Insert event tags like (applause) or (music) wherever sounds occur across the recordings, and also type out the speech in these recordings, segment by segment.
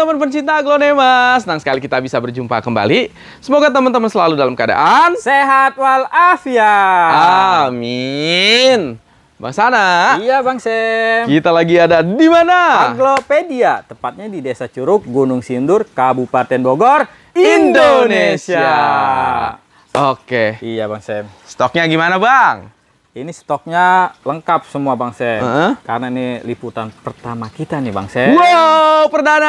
teman-teman pencinta Aglonema. Senang sekali kita bisa berjumpa kembali. Semoga teman-teman selalu dalam keadaan sehat walafiat. Amin. Bang Sana. Iya, Bang Sem. Kita lagi ada di mana? Aglopedia, tepatnya di Desa Curug, Gunung Sindur, Kabupaten Bogor, Indonesia. Indonesia. Oke. Iya, Bang Sem. Stoknya gimana, Bang? Ini stoknya lengkap semua Bang Sen. Uh -huh. Karena ini liputan pertama kita nih Bang Sen. Wow, perdana.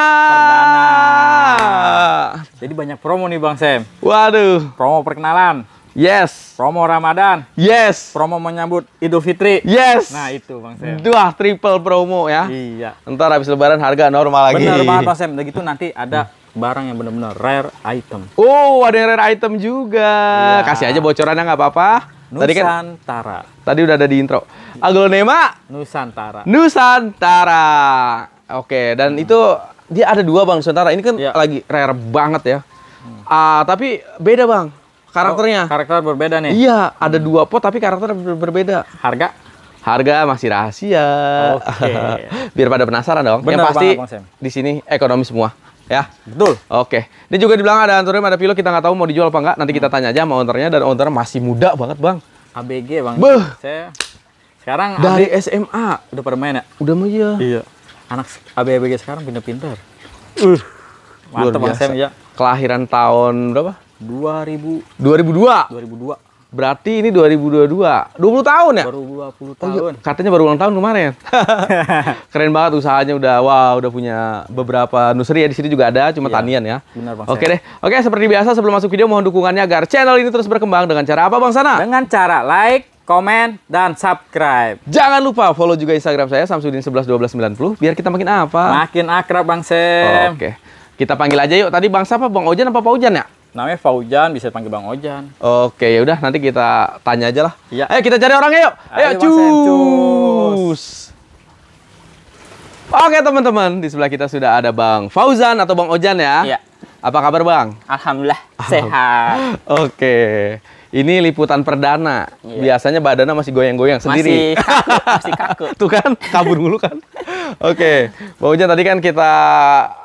Perdana. Jadi banyak promo nih Bang Sen. Waduh. Promo perkenalan. Yes. Promo Ramadan. Yes. Promo menyambut Idul Fitri. Yes. Nah itu Bang Sem. Dua triple promo ya. Iya. Ntar habis Lebaran harga normal lagi. Benar banget Bang Sem. Begitu nanti ada barang yang benar-benar rare item. Oh ada yang rare item juga. Iya. Kasih aja bocorannya nggak apa-apa. Tadi kan Tadi udah ada di intro. Aglonema Nusantara. Nusantara. Oke, dan hmm. itu dia ada dua Bang Nusantara. Ini kan ya. lagi rare banget ya. Hmm. Uh, tapi beda Bang karakternya. Oh, karakter berbeda nih. Iya, ada hmm. dua pot tapi karakter ber berbeda. Harga? Harga masih rahasia. Oke. Okay. (laughs) Biar pada penasaran dong. Bener Yang pasti di sini ekonomi semua ya. Betul. Oke. Ini juga di belakang ada anturim, ada pilo, kita nggak tahu mau dijual apa nggak. Nanti kita hmm. tanya aja sama ownernya dan owner masih muda banget, Bang. ABG, Bang. Beuh. Saya sekarang dari ABG, SMA udah pada main ya? Udah mah iya. Iya. Anak ABG sekarang pinter-pinter Uh. mantep Bang Sam ya. Kelahiran tahun berapa? 2000 2002. 2002. Berarti ini 2022. 20 tahun ya? Baru 20 tahun. Oh, katanya baru ulang tahun kemarin. (laughs) Keren banget usahanya udah wow, udah punya beberapa nursery ya di sini juga ada, cuma iya, tanian ya. Benar Bang. Oke saya. deh. Oke, seperti biasa sebelum masuk video mohon dukungannya agar channel ini terus berkembang dengan cara apa Bang Sana? Dengan cara like, komen, dan subscribe. Jangan lupa follow juga Instagram saya samsudin111290 biar kita makin apa? Makin akrab Bang Sem. Oke. Kita panggil aja yuk. Tadi Bang siapa? Bang Ojan apa Pak Ojan ya? Namanya Faujan, bisa panggil Bang Ojan. Oke, ya udah nanti kita tanya aja lah. Iya. Ayo kita cari orangnya yuk. Ayo, Ayo cus. Oke teman-teman, di sebelah kita sudah ada Bang Fauzan atau Bang Ojan ya. Iya. Apa kabar Bang? Alhamdulillah sehat. Oke. Ini liputan perdana. Iya. Biasanya badannya masih goyang-goyang sendiri. Masih kaku, masih kaku. (laughs) Tuh kan, kabur dulu kan. Oke, Bang Ojan tadi kan kita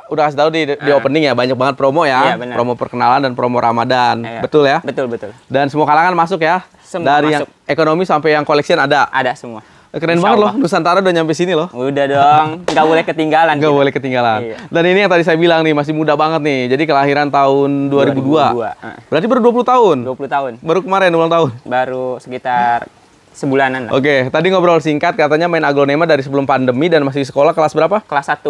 udah kasih tahu di, di ah. opening ya banyak banget promo ya. Iya, promo perkenalan dan promo Ramadan. Iya. Betul ya? Betul, betul. Dan semua kalangan masuk ya. Semua Dari masuk. yang ekonomi sampai yang collection ada. Ada semua. Keren Insya banget Allah. loh, Nusantara udah nyampe sini loh. Udah dong, nggak boleh ketinggalan. Nggak gitu. boleh ketinggalan. Iya. Dan ini yang tadi saya bilang nih, masih muda banget nih. Jadi kelahiran tahun 2002. 2002. Ah. Berarti baru 20 tahun? 20 tahun. Baru kemarin ulang tahun? Baru sekitar sebulanan lah. Oke, tadi ngobrol singkat katanya main aglonema dari sebelum pandemi dan masih sekolah kelas berapa? Kelas 1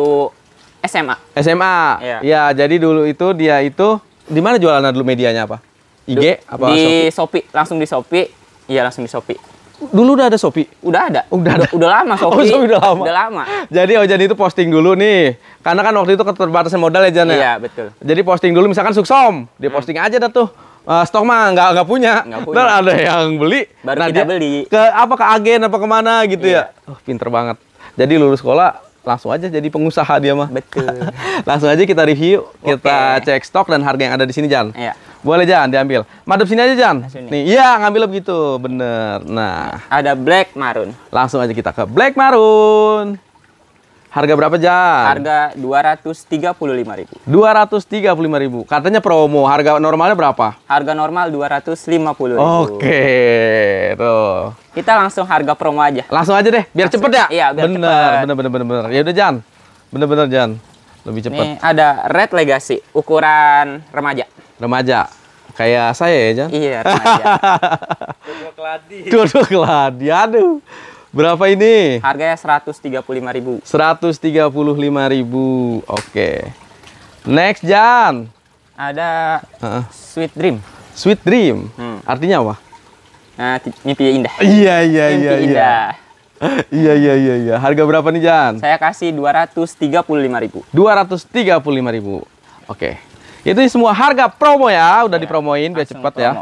SMA. SMA. Iya. Ya, jadi dulu itu dia itu di mana jualannya dulu medianya apa? IG apa di Shopee? Shopee. Langsung di Shopee. Iya, langsung di Shopee. Dulu udah ada Shopee? Udah ada. Udah ada. Udah, udah lama (laughs) oh, Shopee. Oh, Shopee udah lama. Udah lama. Jadi oh jadi itu posting dulu nih. Karena kan waktu itu keterbatasan modal ya Jan ya? Iya, betul. Jadi posting dulu misalkan Suksom, dia hmm. posting hmm. aja dah tuh. Uh, stok mah nggak nggak punya. Nggak punya. Ntar ada yang beli. Baru nah, kita dia beli. Ke apa ke agen apa kemana gitu ya? iya. ya. Oh, pinter banget. Jadi lulus sekolah langsung aja jadi pengusaha dia mah. Betul. (laughs) langsung aja kita review, okay. kita cek stok dan harga yang ada di sini Jan. Iya. Boleh Jan diambil. Madep sini aja Jan. Sini. Nih, iya ngambil begitu, bener. Nah. Ada black maroon. Langsung aja kita ke black maroon. Harga berapa, Jan? Harga 235.000. 235.000. Katanya promo. Harga normalnya berapa? Harga normal 250.000. Oke, tuh. Kita langsung harga promo aja. Langsung aja deh, biar cepet ya? Iya, biar bener, cepet. Bener, bener, bener, bener. Ya udah, Jan. Bener-bener, Jan. Lebih cepet. Nih, ada Red Legacy, ukuran remaja. Remaja. Kayak saya ya, Jan? Iya, remaja. (laughs) Dua-dua keladi. Dua-dua keladi, aduh. Berapa ini? Harganya 135.000. 135.000. Oke. Next Jan. Ada uh. Sweet Dream. Sweet Dream. Hmm. Artinya apa? Nah, mimpi indah. Iya, iya, mimpi iya. iya. indah. Iya. (laughs) iya iya iya iya. Harga berapa nih Jan? Saya kasih 235.000. ribu, Oke. Itu semua harga promo ya, udah ya, dipromoin biar cepat ya.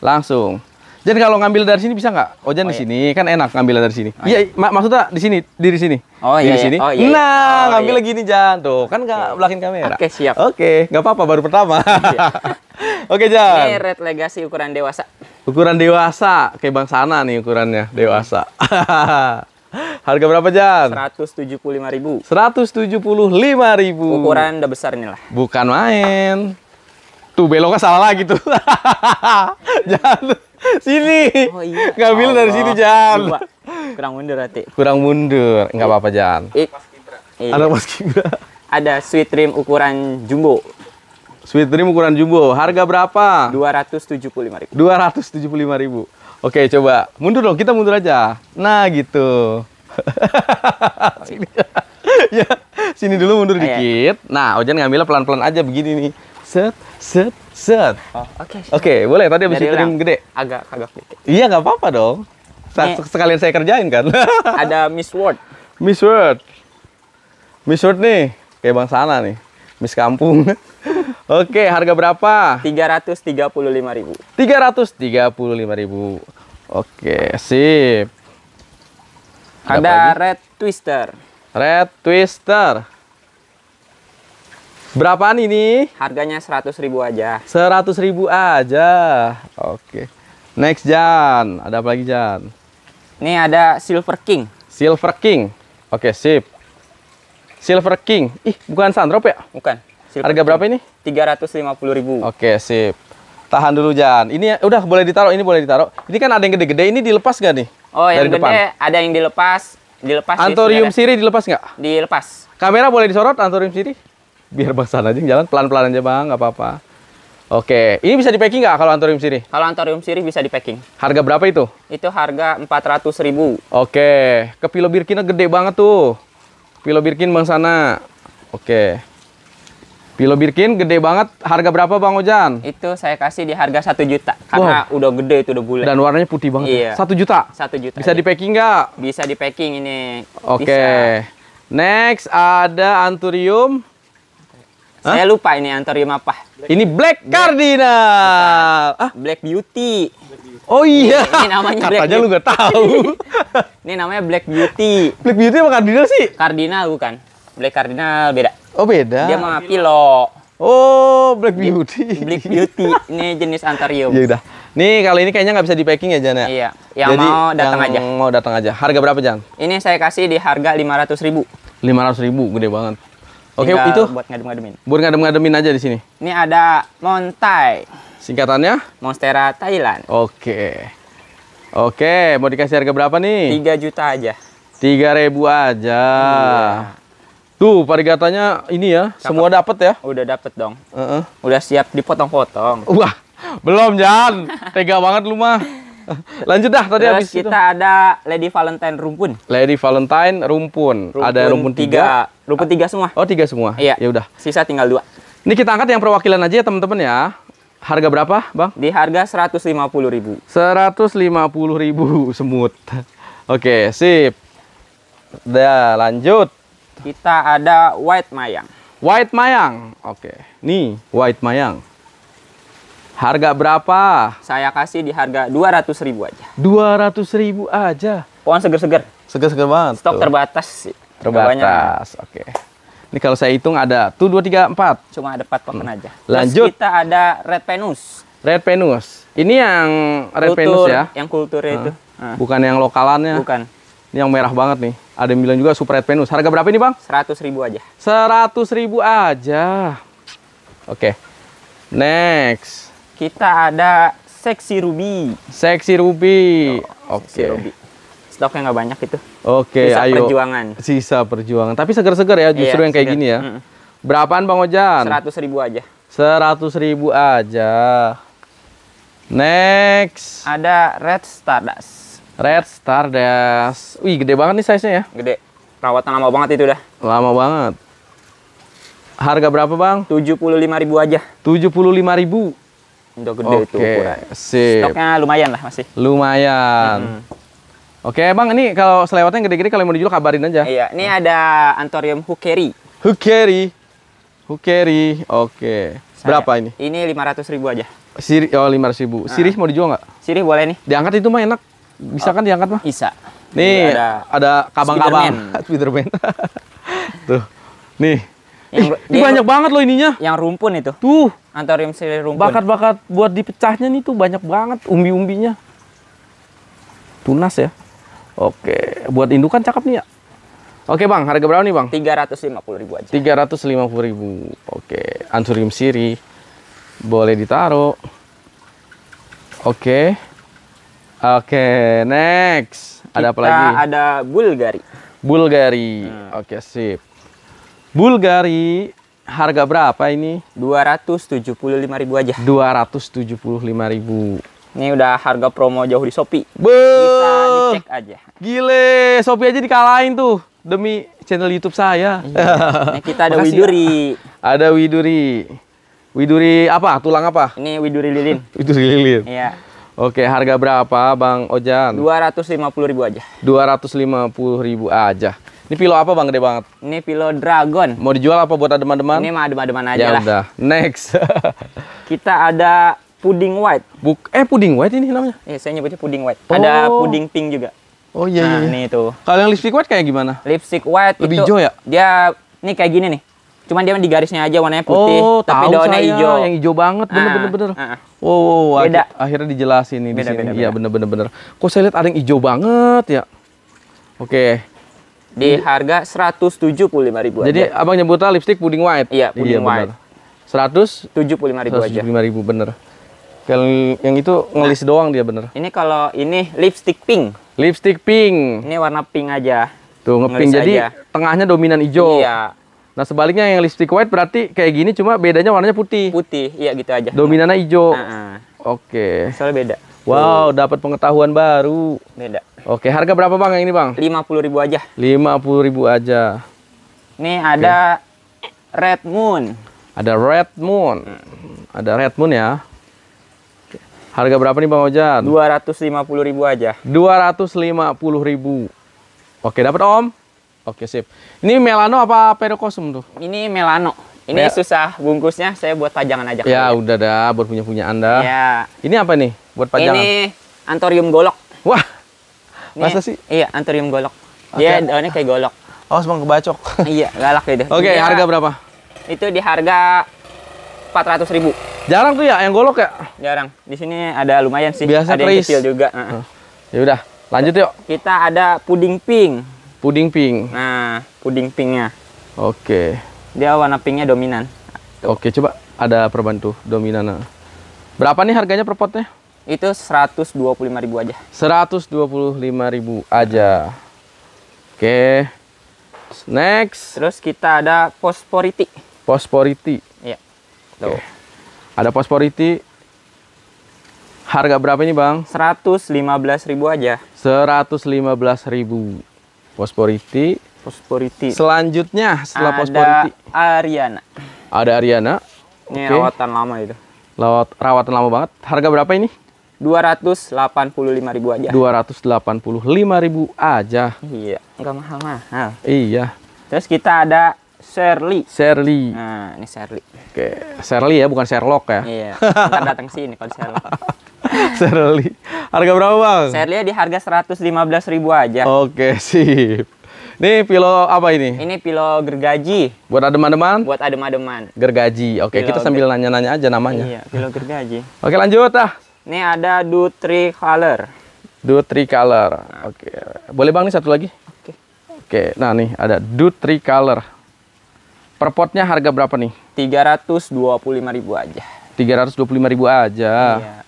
Langsung. Jadi kalau ngambil dari sini bisa nggak? Ojan oh, di iya. sini iya. kan enak ngambil dari sini. Oh, iya, iya maksudnya di sini, di oh, iya, iya. sini. Oh iya. Di sini. Oh, iya. Nah, oh, ngambil iya. nih Jan. Tuh, kan nggak okay. belakin kamera. Oke, okay, siap. Oke, okay. nggak apa-apa baru pertama. (laughs) Oke, Jan. Ini red legacy ukuran dewasa. Ukuran dewasa, kayak Bang Sana nih ukurannya, dewasa. (laughs) Harga berapa, Jan? 175.000. 175.000. Ukuran udah besar inilah. Bukan main. Tuh beloknya salah lagi tuh. (laughs) Jan sini. Oh iya. Ngambil oh, dari sini, Jan. Kurang mundur hati. Kurang mundur. nggak apa-apa, Jan. Iya. ada Anak Mas Kibra. Ada sweet dream ukuran jumbo. Sweet dream ukuran jumbo. Harga berapa? dua dua ratus ratus tujuh tujuh puluh puluh lima ribu lima ribu Oke, coba. Mundur dong, kita mundur aja. Nah, gitu. (laughs) sini. (laughs) ya, sini dulu mundur Ayah. dikit. Nah, Ojan ngambilnya pelan-pelan aja begini nih. Set set set oh, oke oke boleh tadi habis diterim gede agak agak dikit iya nggak apa-apa dong eh. sekalian saya kerjain kan (laughs) ada Miss Word Miss Word Miss Word nih kayak bang sana nih Miss Kampung (laughs) Oke, harga berapa? tiga tiga tiga tiga ratus ratus puluh puluh lima ribu lima ribu Oke, sip. Ada red twister. Red twister. Berapaan ini? Harganya 100 ribu aja. 100 ribu aja. Oke. Next Jan, ada apa lagi Jan? Ini ada Silver King. Silver King. Oke, sip. Silver King. Ih, bukan Sandrop ya? Bukan. Silver Harga King. berapa ini? 350 ribu. Oke, sip. Tahan dulu Jan. Ini ya, udah boleh ditaruh, ini boleh ditaruh. Ini kan ada yang gede-gede, ini dilepas gak nih? Oh, yang Dari gede depan. ada yang dilepas. Dilepas. Antorium siri dilepas nggak? Dilepas. Kamera boleh disorot Antorium siri? biar Bang aja jalan pelan-pelan aja Bang, nggak apa-apa. Oke, ini bisa di packing nggak kalau Antorium Siri? Kalau Antorium Siri bisa di packing. Harga berapa itu? Itu harga empat ratus ribu. Oke, pilo birkinnya gede banget tuh. Pilo birkin Bang Sana. Oke. Pilo birkin gede banget. Harga berapa Bang Ojan? Itu saya kasih di harga 1 juta. Karena wow. udah gede itu udah bulat. Dan warnanya putih banget. Iya. 1 juta? 1 juta. Bisa aja. Iya. di packing nggak? Bisa di packing ini. Oke. okay. Next ada Anturium Hah? Saya lupa ini antarium apa. Black. Ini Black, Cardinal. Black Beauty. Ah. Black Beauty. Oh iya. Ini, namanya Katanya Black lu gak tahu. (laughs) ini namanya Black Beauty. Black Beauty apa Cardinal sih? Cardinal bukan. Black Cardinal beda. Oh beda. Dia mah pilo. Oh, Black Beauty. Black Beauty. ini jenis antarium. (laughs) Ya udah. Nih kali ini kayaknya nggak bisa di packing ya Jan ya? Iya. Yang Jadi, mau datang yang aja. mau datang aja. Harga berapa Jan? Ini saya kasih di harga lima ratus ribu. Lima ratus ribu, gede banget. Oke, okay, itu buat ngadem-ngademin. Buat ngadem-ngademin aja di sini. Ini ada Montai. Singkatannya? Monstera Thailand. Oke. Oke, mau dikasih harga berapa nih? 3 juta aja. ribu aja. Iya. Tuh, parigatanya ini ya, dapet. semua dapat ya? Udah dapet dong. Uh -uh. Udah siap dipotong-potong. Wah, belum Jan. (laughs) Tega banget lu mah. (laughs) Lanjut dah tadi Terus habis kita itu. ada Lady Valentine rumpun. Lady Valentine rumpun. rumpun ada rumpun tiga. Rumpun tiga semua. Oh tiga semua. Iya. Ya udah. Sisa tinggal dua. Ini kita angkat yang perwakilan aja ya teman-teman ya. Harga berapa, Bang? Di harga seratus seratus lima lima puluh ribu puluh ribu (laughs) semut. Oke, sip. Udah, lanjut. Kita ada white mayang. White mayang. Oke. Nih, white mayang. Harga berapa? Saya kasih di harga 200 ribu aja. 200 ribu aja? Pohon seger-seger. Seger-seger banget. Stok tuh. terbatas sih. Terbatas, oke. Ini kalau saya hitung ada tuh dua tiga empat. Cuma ada empat pohon hmm. aja. Lanjut. Terus kita ada red penus. Red penus. Ini yang red Kultur, penus ya? Yang kulturnya hmm. itu. Hmm. Bukan yang lokalannya. Bukan. Ini yang merah banget nih. Ada yang bilang juga super red penus. Harga berapa ini bang? Seratus ribu aja. Seratus ribu aja. Oke. Okay. Next kita ada seksi Ruby. Seksi Ruby. Oh, Oke. Okay. Ruby. Stoknya nggak banyak itu. Oke, okay, perjuangan. Sisa perjuangan. Tapi seger-seger ya justru iya, yang kayak seger. gini ya. Hmm. Berapaan Bang Ojan? Seratus ribu aja. Seratus ribu aja. Next. Ada Red Stardust. Red Stardust. Wih, gede banget nih size-nya ya. Gede. Perawatan lama banget itu dah. Lama banget. Harga berapa, Bang? Tujuh puluh lima ribu aja. Tujuh puluh lima ribu. Untuk gede okay. itu ukuran. Sip. Stoknya lumayan lah masih. Lumayan. Mm -hmm. Oke, Bang, ini kalau selewatnya gede-gede kalau mau dijual kabarin aja. Iya, ini hmm. ada antorium Hukeri. Hukeri? Hukeri, Oke. Okay. Berapa ini? Ini 500 ribu aja. Siri oh 500 ribu. Nah. Sirih mau dijual nggak? Sirih boleh nih. Diangkat itu mah enak. Bisa oh. kan diangkat mah? Bisa. Nih, ada, ada kabang-kabang. Spiderman. (laughs) Spiderman. (laughs) Tuh. Nih, yang, Ih, ini banyak banget loh ininya. Yang rumpun itu. Tuh. antarium sili rumpun. Bakat-bakat buat dipecahnya nih tuh banyak banget umbi-umbinya. Tunas ya. Oke, buat indukan cakep nih ya. Oke bang, harga berapa nih bang? 350 ribu aja. 350 ribu. Oke, antarium siri. Boleh ditaruh. Oke. Oke, next. Ada apa lagi? ada Bulgari. Bulgari. Hmm. Oke, sip. Bulgari harga berapa ini? ribu aja. ribu. Ini udah harga promo jauh di Shopee. Be Bisa dicek aja. Gile, Shopee aja dikalahin tuh demi channel YouTube saya. Iya. Nah, kita ada (laughs) ya. Widuri. Ada Widuri. Widuri apa? Tulang apa? Ini Widuri lilin. (laughs) Widuri lilin. Iya. Oke, harga berapa Bang Ojan? 250.000 aja. 250.000 aja. Ini pilo apa bang? Gede banget. Ini pilo dragon. Mau dijual apa buat adem teman Ini mah adem teman aja ya lah. udah. Next. (laughs) Kita ada puding white. Buk eh puding white ini namanya? Iya, saya nyebutnya puding white. Oh. Ada puding pink juga. Oh iya. Nah, iya. ini tuh. Kalau yang lipstick white kayak gimana? Lipstick white lebih hijau ya? Dia ini kayak gini nih. Cuman dia di garisnya aja warnanya putih, oh, tapi daunnya hijau. Yang hijau banget, bener-bener. Ah, bener, bener. ah. ah. Wow, wow, wow akhirnya dijelasin ini. beda, di sini. Beda, Iya, bener-bener. Kok saya lihat ada yang hijau banget ya? Oke di harga 175 ribu Jadi aja. abang nyebutnya lipstick puding white. Iya, puding iya, white. lima ribu aja. ribu bener. Kalau yang itu ngelis nah, doang dia bener. Ini kalau ini lipstick pink. Lipstick pink. Ini warna pink aja. Tuh ngepink jadi aja. tengahnya dominan hijau. Iya. Nah sebaliknya yang lipstick white berarti kayak gini cuma bedanya warnanya putih. Putih, iya gitu aja. Dominannya hijau. Uh Oke. Okay. Soalnya beda. Wow, dapat pengetahuan baru. Beda. Oke, harga berapa bang yang ini bang? lima puluh ribu aja. Lima puluh ribu aja. Nih ada Oke. Red Moon. Ada Red Moon. Ada Red Moon ya. Harga berapa nih Bang Ojan? Dua ratus lima puluh ribu aja. Dua ratus lima puluh ribu. Oke, dapat Om. Oke, sip. Ini Melano apa Perokosum tuh? Ini Melano. Ini Mel susah bungkusnya, saya buat pajangan aja. Ya, udah dah, buat punya-punya Anda. Ya. Ini apa nih buat pajangan? Ini Antorium Golok. Wah. Masa iya. sih? Iya, anturium golok. Okay. daunnya kayak golok. Oh, semang kebacok. (laughs) iya, galak gitu. Oke, okay, harga berapa? Itu di harga empat ratus ribu. Jarang tuh ya yang golok ya? Jarang. Di sini ada lumayan sih. Biasa ada yang kecil juga. Ya udah, lanjut yuk. Kita ada puding pink. Puding pink. Nah, puding pinknya. Oke. Okay. Dia warna pinknya dominan. Oke, okay, coba ada perbantu dominan. Berapa nih harganya per potnya? Itu 125.000 aja. 125.000 aja. Oke. Okay. Next. Terus kita ada posporiti. Posporiti. Iya. Tuh. Okay. Ada posporiti. Harga berapa ini, Bang? 115.000 aja. 115.000. Posporiti. Posporiti. Selanjutnya setelah ada Ariana. Ada Ariana. Ini okay. rawatan lama itu. Lawat, rawatan lama banget. Harga berapa ini? 285 ribu aja. 285 ribu aja. Iya, enggak mahal-mahal. Iya. Terus kita ada Shirley. Shirley. Nah, ini Shirley. Oke, Shirley ya, bukan Sherlock ya. Iya. Kita datang sini kalau Sherlock. (laughs) Shirley. Harga berapa, Bang? Shirley di harga 115 ribu aja. Oke, sih Ini pilo apa ini? Ini pilo gergaji. Buat adem-ademan? Buat adem-ademan. Gergaji. Oke, pilo kita sambil nanya-nanya aja namanya. Iya, pilo gergaji. Oke, lanjut ah. Ini ada do three color. Do three color. Nah. Oke. Okay. Boleh Bang nih satu lagi? Oke. Okay. Oke. Okay. Nah, nih ada do three color. Per potnya harga berapa nih? Tiga ratus dua puluh lima ribu aja. Tiga ratus dua puluh lima ribu aja. Iya.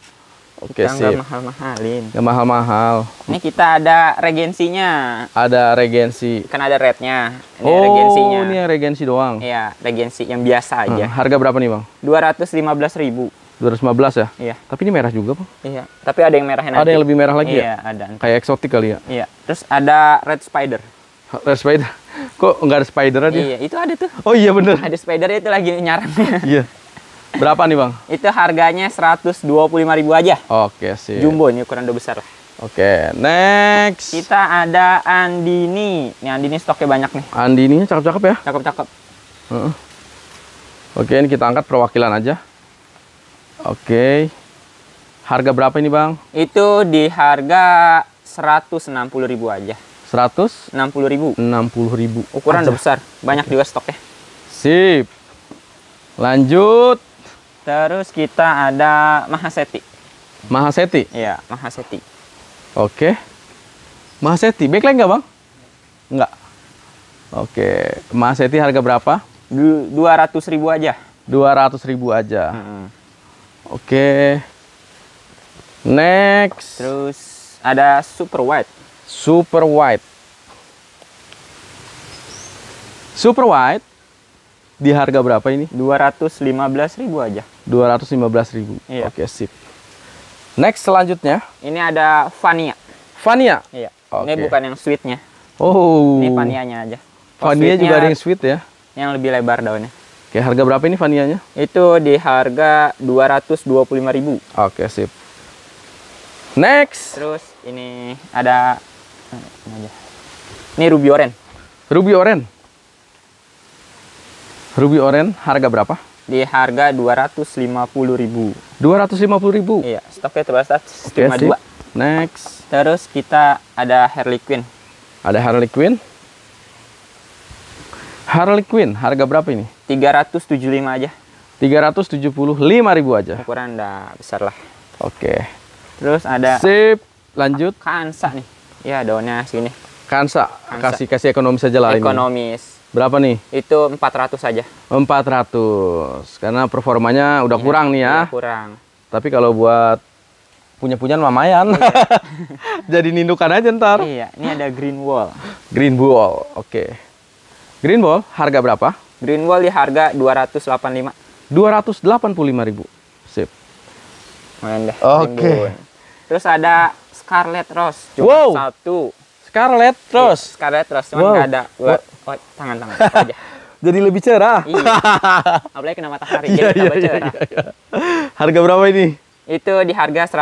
Oke, sih. sih. mahal-mahalin. Gak mahal-mahal. Ini kita ada regensinya. Ada regensi. Kan ada rednya. Ini oh, regensinya. ini regensi doang. Iya, regensi yang biasa aja. Hmm, harga berapa nih, Bang? Dua ratus lima belas ribu. 215 ya? Iya. Tapi ini merah juga, Pak. Iya. Tapi ada yang merahnya ada nanti. Ada yang lebih merah lagi iya, ya? Iya, ada. Kayak eksotik kali ya? Iya. Terus ada red spider. Red spider? (laughs) Kok nggak ada spider dia? Iya, itu ada tuh. Oh iya bener. Ada spider itu lagi nyarang. (laughs) iya. Berapa nih, Bang? itu harganya 125 ribu aja. Oke, sih. Jumbo ini ukuran udah besar Oke, next. Kita ada Andini. Nih Andini stoknya banyak nih. Andini cakep-cakep ya? Cakep-cakep. Uh -uh. Oke, ini kita angkat perwakilan aja. Oke. Harga berapa ini, Bang? Itu di harga 160.000 ribu aja. 160.000. 60.000. Ukuran udah besar. Banyak Oke. juga stoknya. Sip. Lanjut. Terus kita ada Mahaseti. Mahaseti? Iya, Mahaseti. Oke. Mahaseti, backlight nggak, Bang? Nggak. Oke. Mahaseti harga berapa? ratus ribu aja. ratus ribu aja. Hmm. Oke. Next. Terus ada super white. Super white. Super white di harga berapa ini? 215.000 aja. 215.000. Iya. Oke, sip. Next selanjutnya. Ini ada Vania. Vania? Iya. Okay. Ini bukan yang sweetnya. Oh. Ini Vanianya aja. Vania juga ada yang sweet ya? Yang lebih lebar daunnya. Oke, harga berapa ini vanianya? Itu di harga 225.000. Oke, sip. Next. Terus ini ada eh, ini aja. Ini ruby oren. Ruby oren. Ruby oren harga berapa? Di harga 250.000. 250.000. Iya, stoknya terbatas okay, 52. Next. Terus kita ada Harley Quinn. Ada Harley Quinn? Harley Quinn harga berapa ini? 375 aja. 375 ribu aja. Ukuran udah besar lah. Oke. Terus ada Sip, lanjut. Kansa nih. Ya, daunnya sini. Kansa. Kansa. Kasih kasih ekonomis saja lah Ekonomis. Berapa nih? Itu 400 aja. 400. Karena performanya udah ya, kurang nih ya. kurang. Tapi kalau buat punya-punya lumayan. Iya. (laughs) Jadi nindukan aja ntar. Iya, ini ada green wall. Green wall. Oke. Okay. Green Wall harga berapa? Green Wall di harga 285. 285.000. Sip. Main deh. Oke. Okay. Terus ada Scarlet Rose cuma wow. satu. Scarlet iya, Rose. Iya, Scarlet Rose cuma wow. ada oh, tangan-tangan aja. (laughs) Jadi lebih cerah. Iya. Apalagi kena matahari jadi iya, tambah iya, iya, cerah. Iya, iya. Harga berapa ini? Itu di harga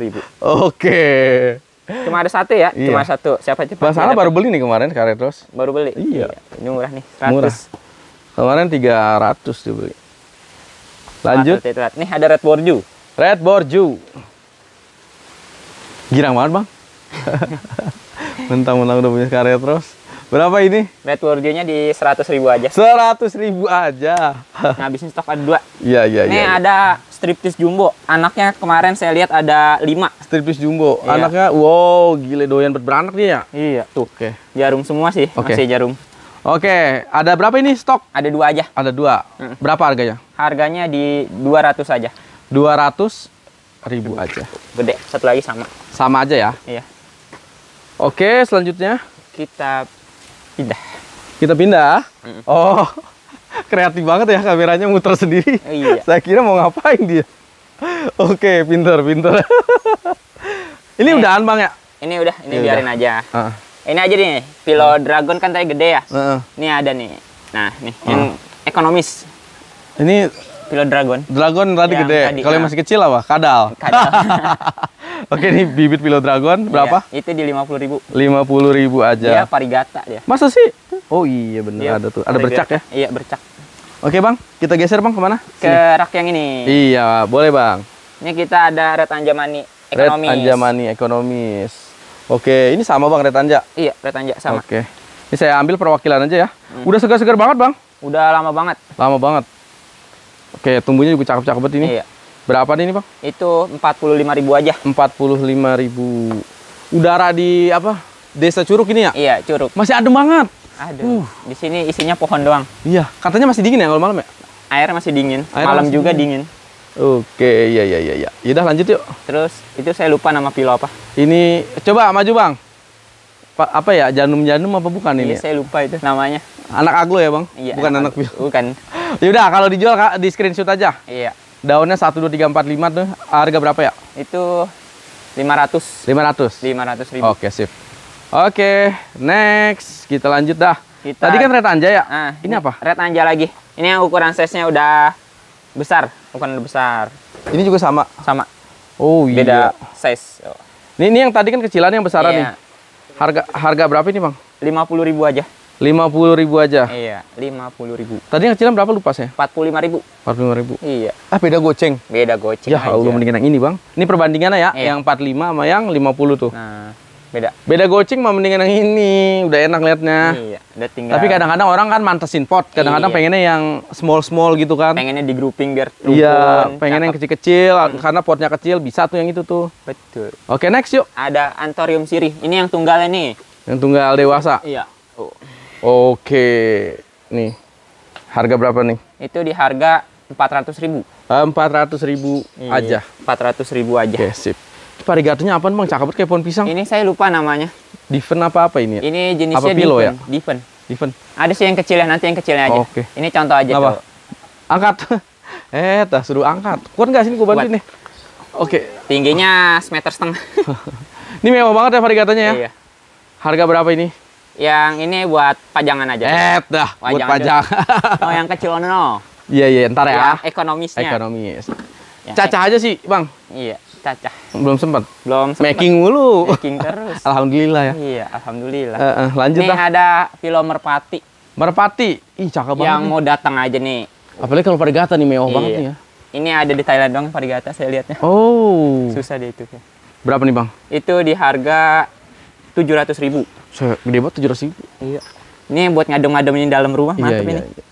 ribu. Oke. Okay. Cuma ada satu ya, iya. cuma satu. Siapa cepat? Masalah baru beli nih kemarin karet terus. Baru beli. Iya. Ini murah nih, 100. Murah. Kemarin 300 dibeli. Lanjut. Satu, nih ada red borju. Red borju. Girang banget, Bang. (laughs) Mentang-mentang udah punya karet terus. Berapa ini? Red borjunya di 100 ribu aja. 100 ribu aja. Ngabisin stok ada dua. Iya, iya, iya. Nih ya. ada striptis jumbo. Anaknya kemarin saya lihat ada lima. Striptis jumbo. Iya. Anaknya wow, gile doyan berberanak dia ya. Iya. Tuh. Oke. Okay. Jarum semua sih, okay. masih jarum. Oke, okay. ada berapa ini stok? Ada dua aja. Ada dua. Hmm. Berapa harganya? Harganya di dua ratus aja. Dua ratus ribu aja. Gede. Satu lagi sama. Sama aja ya? Iya. Oke, okay, selanjutnya kita pindah. Kita pindah? Hmm. Oh kreatif banget ya kameranya muter sendiri. iya. Saya kira mau ngapain dia. Oke, pinter, pinter. ini eh, udahan bang ya? Ini udah, ini ya biarin udah. aja. Uh. Ini aja nih, Pilo uh. Ah. Dragon kan tadi gede ya. Uh. Ini ada nih. Nah, nih uh. yang ekonomis. Ini Pilo Dragon. Dragon tadi yang gede. Kalau ya. yang masih kecil apa? Kadal. Kadal. (laughs) Oke nih bibit pilot Dragon iya, berapa? Iya, itu di lima puluh ribu. Lima puluh ribu aja. Iya parigata dia. Masa sih? Oh iya bener iya, ada tuh. Ada bercak ya? Iya bercak. Oke bang, kita geser bang kemana? Ke Sini. rak yang ini. Iya boleh bang. Ini kita ada Red Anjamani ekonomis. Red Anjamani ekonomis. Oke, ini sama bang Red Anja? Iya Red Anja sama. Oke. Ini saya ambil perwakilan aja ya. Hmm. Udah segar-segar banget bang? Udah lama banget. Lama banget. Oke, tumbuhnya juga cakep-cakep ini. Iya. Berapa nih, pak? Itu ribu aja. ribu Udara di apa? Desa Curug ini ya? Iya, Curug. Masih adem banget. Aduh. Uh. Di sini isinya pohon doang. Iya, katanya masih dingin ya kalau malam ya? Air masih dingin. Air malam masih juga dingin. dingin. Oke, iya iya iya iya. Yaudah lanjut yuk. Terus itu saya lupa nama pilo apa. Ini coba maju, Bang. Pa, apa ya? Janum-janum apa bukan ini? Iya, ya? saya lupa itu namanya. Anak aglo ya, Bang? Iya. Bukan anak, anak pilo. Bukan. Yaudah, kalau dijual di screenshot aja. Iya daunnya 1 2 3 4 5 tuh harga berapa ya? Itu 500. 500. 500 ribu. Oke, sip. Oke, next kita lanjut dah. Kita, Tadi kan red anja ya? Nah, ini, apa? Red anja lagi. Ini yang ukuran size-nya udah besar, ukuran udah besar. Ini juga sama. Sama. Oh Beda iya. Beda size. Oh. Ini, ini yang tadi kan kecilan yang besaran iya. nih. Harga harga berapa ini, Bang? 50.000 aja lima puluh ribu aja? Iya, lima puluh ribu. Tadi yang kecilan berapa lupa puluh lima ribu. empat puluh lima ribu? Iya. Ah, beda goceng? Beda goceng Ya aja. Allah, mendingan yang ini bang. Ini perbandingannya ya, iya. yang lima sama yang puluh tuh. Nah, beda. Beda goceng mah mendingan yang ini. Udah enak liatnya. Iya, udah tinggal. Tapi kadang-kadang orang kan mantesin pot. Kadang-kadang iya. pengennya yang small-small gitu kan. Pengennya di grouping biar rukun. Iya, pengen cakep. yang kecil-kecil. Hmm. Karena potnya kecil, bisa tuh yang itu tuh. Betul. Oke, next yuk. Ada Antorium sirih. Ini yang tunggal ini Yang tunggal dewasa? Iya. Oh. Oke. Nih. Harga berapa nih? Itu di harga empat ratus ribu. 400.000. Eh, 400.000 iya, aja. Empat ratus ribu aja. Oke, sip. Varigatonya apa Bang? Cakep kayak pohon pisang. Ini saya lupa namanya. Diven apa apa ini ya? Ini jenisnya apa pilo Diven. ya? Diven. Diven. Ada sih yang kecil ya nanti yang kecilnya aja. Oke. Ini contoh aja apa? Angkat. (laughs) eh, tah suruh angkat. Kuat nggak sini gua bantuin nih. Oke. Tingginya semeter setengah. (laughs) ini mewah banget ya varigatonya ya? Iya. Harga berapa ini? Yang ini buat pajangan aja. Eh, dah, buat pajang. (laughs) oh, yang kecil ono. No. Iya, iya, ntar ya. Yang ekonomisnya. Ekonomis. Ya, cacah aja sih, Bang. Iya, cacah. Belum sempat. Belum sempat. Making mulu. Making terus. (laughs) alhamdulillah ya. Iya, alhamdulillah. Uh, uh, lanjut Nih ada Vilo Merpati. Merpati. Ih, cakep banget. Yang mau datang aja nih. Apalagi kalau Parigata nih mewah iya. banget nih ya. Ini ada di Thailand dong, Parigata saya lihatnya. Oh. Susah deh itu. Berapa nih, Bang? Itu di harga 700 ribu gede banget tujuh ratus ribu iya ini buat ngadem-ngademin dalam rumah iya, mantep iya, ini iya.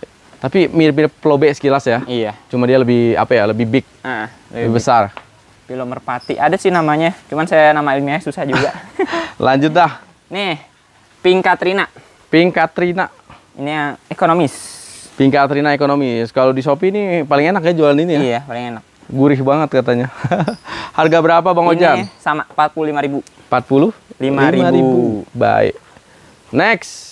tapi mirip-mirip B sekilas ya iya cuma dia lebih apa ya lebih big ah, lebih, lebih besar Pilo merpati ada sih namanya cuman saya nama ilmiahnya susah juga (laughs) lanjut dah nih Pink Katrina Pink Katrina ini yang ekonomis Pink Katrina ekonomis kalau di Shopee ini paling enak ya jualan ini ya iya paling enak gurih banget katanya (laughs) harga berapa Bang Ojan? ini sama 45 ribu 40? 5000. ribu. Baik. Next.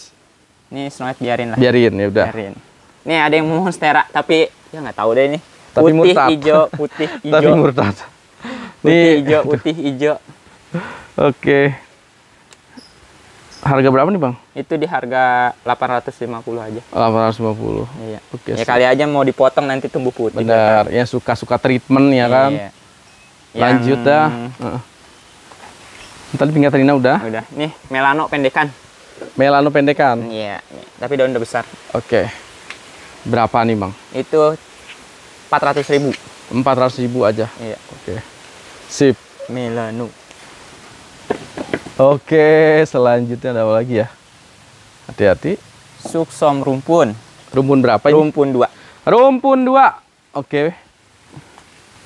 nih snowet biarin lah. Biarin ya udah. Biarin. Nih ada yang monstera tapi ya nggak tahu deh ini. Tapi putih, murtad. hijau, putih, (laughs) hijau. tapi murtad. Putih, nih. hijau, (laughs) putih, hijau. Oke. Harga berapa nih, Bang? Itu di harga 850 aja. 850. Iya. Oke. Ya so. kali aja mau dipotong nanti tumbuh putih. Benar. Kan? Ya suka-suka treatment ya kan? iya. kan. Yang... Lanjut dah. Uh. Tadi pinggir telinga udah? Udah. Nih, melano pendekan. Melano pendekan? Iya, tapi daun udah besar. Oke. Berapa nih, Bang? Itu ratus ribu. ratus ribu aja? Iya. Oke. Okay. Sip. Melano. Oke, selanjutnya ada apa lagi ya? Hati-hati. Suksom rumpun. Rumpun berapa ini? Rumpun 2. Rumpun 2. Oke. Okay.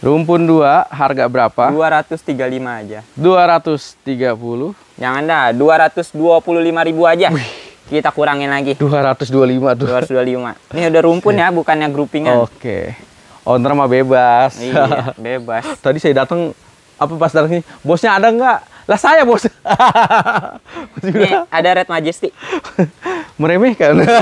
Rumpun 2 harga berapa? 235 aja. 230. Yang puluh lima ribu aja. Wih. Kita kurangin lagi. 225 225. Ini udah rumpun ya, bukannya groupingan. Oke. Owner mah bebas. Iya, bebas. (laughs) Tadi saya datang apa pas datang sini, bosnya ada nggak? Lah saya bos. (laughs) Ini ada Red Majesty. (laughs) Meremehkan. Iya.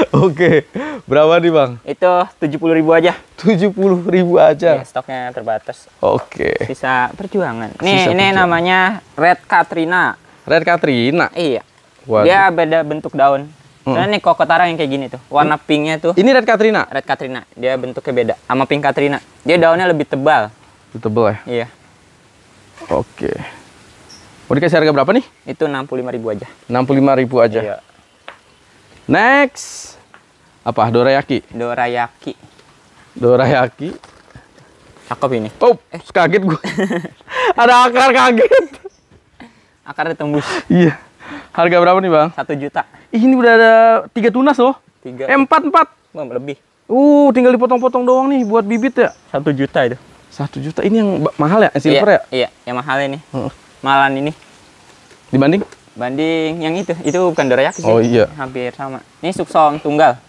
(laughs) Oke, berapa nih bang? Itu tujuh puluh ribu aja. Tujuh puluh ribu aja. Ya, stoknya terbatas. Oke. Sisa perjuangan. Nih, Sisa ini namanya Red Katrina. Red Katrina. Iya. Waduh. Dia beda bentuk daun. Hmm. Nah, ini koko tarang yang kayak gini tuh. Warna hmm. pinknya tuh. Ini Red Katrina. Red Katrina. Dia bentuknya beda sama pink Katrina. Dia daunnya lebih tebal. Lebih tebal ya? Iya. Oke. Mau dikasih harga berapa nih? Itu enam puluh lima ribu aja. Enam puluh lima ribu aja. Iya. Next. Apa? Dorayaki. Dorayaki. Dorayaki. Cakep ini. Oh, eh. kaget gue. (laughs) Ada akar kaget. Akar ditembus. Iya. Harga berapa nih, Bang? Satu juta. Ih, ini udah ada tiga tunas loh. Tiga. Eh, empat, empat. Bang, lebih. Uh, tinggal dipotong-potong doang nih buat bibit ya. Satu juta itu. Satu juta. Ini yang mahal ya? silver iya, ya? Iya, yang mahal ini. Uh. Malan ini. Dibanding? banding yang itu itu bukan dorayaki sih oh iya hampir sama ini suksom tunggal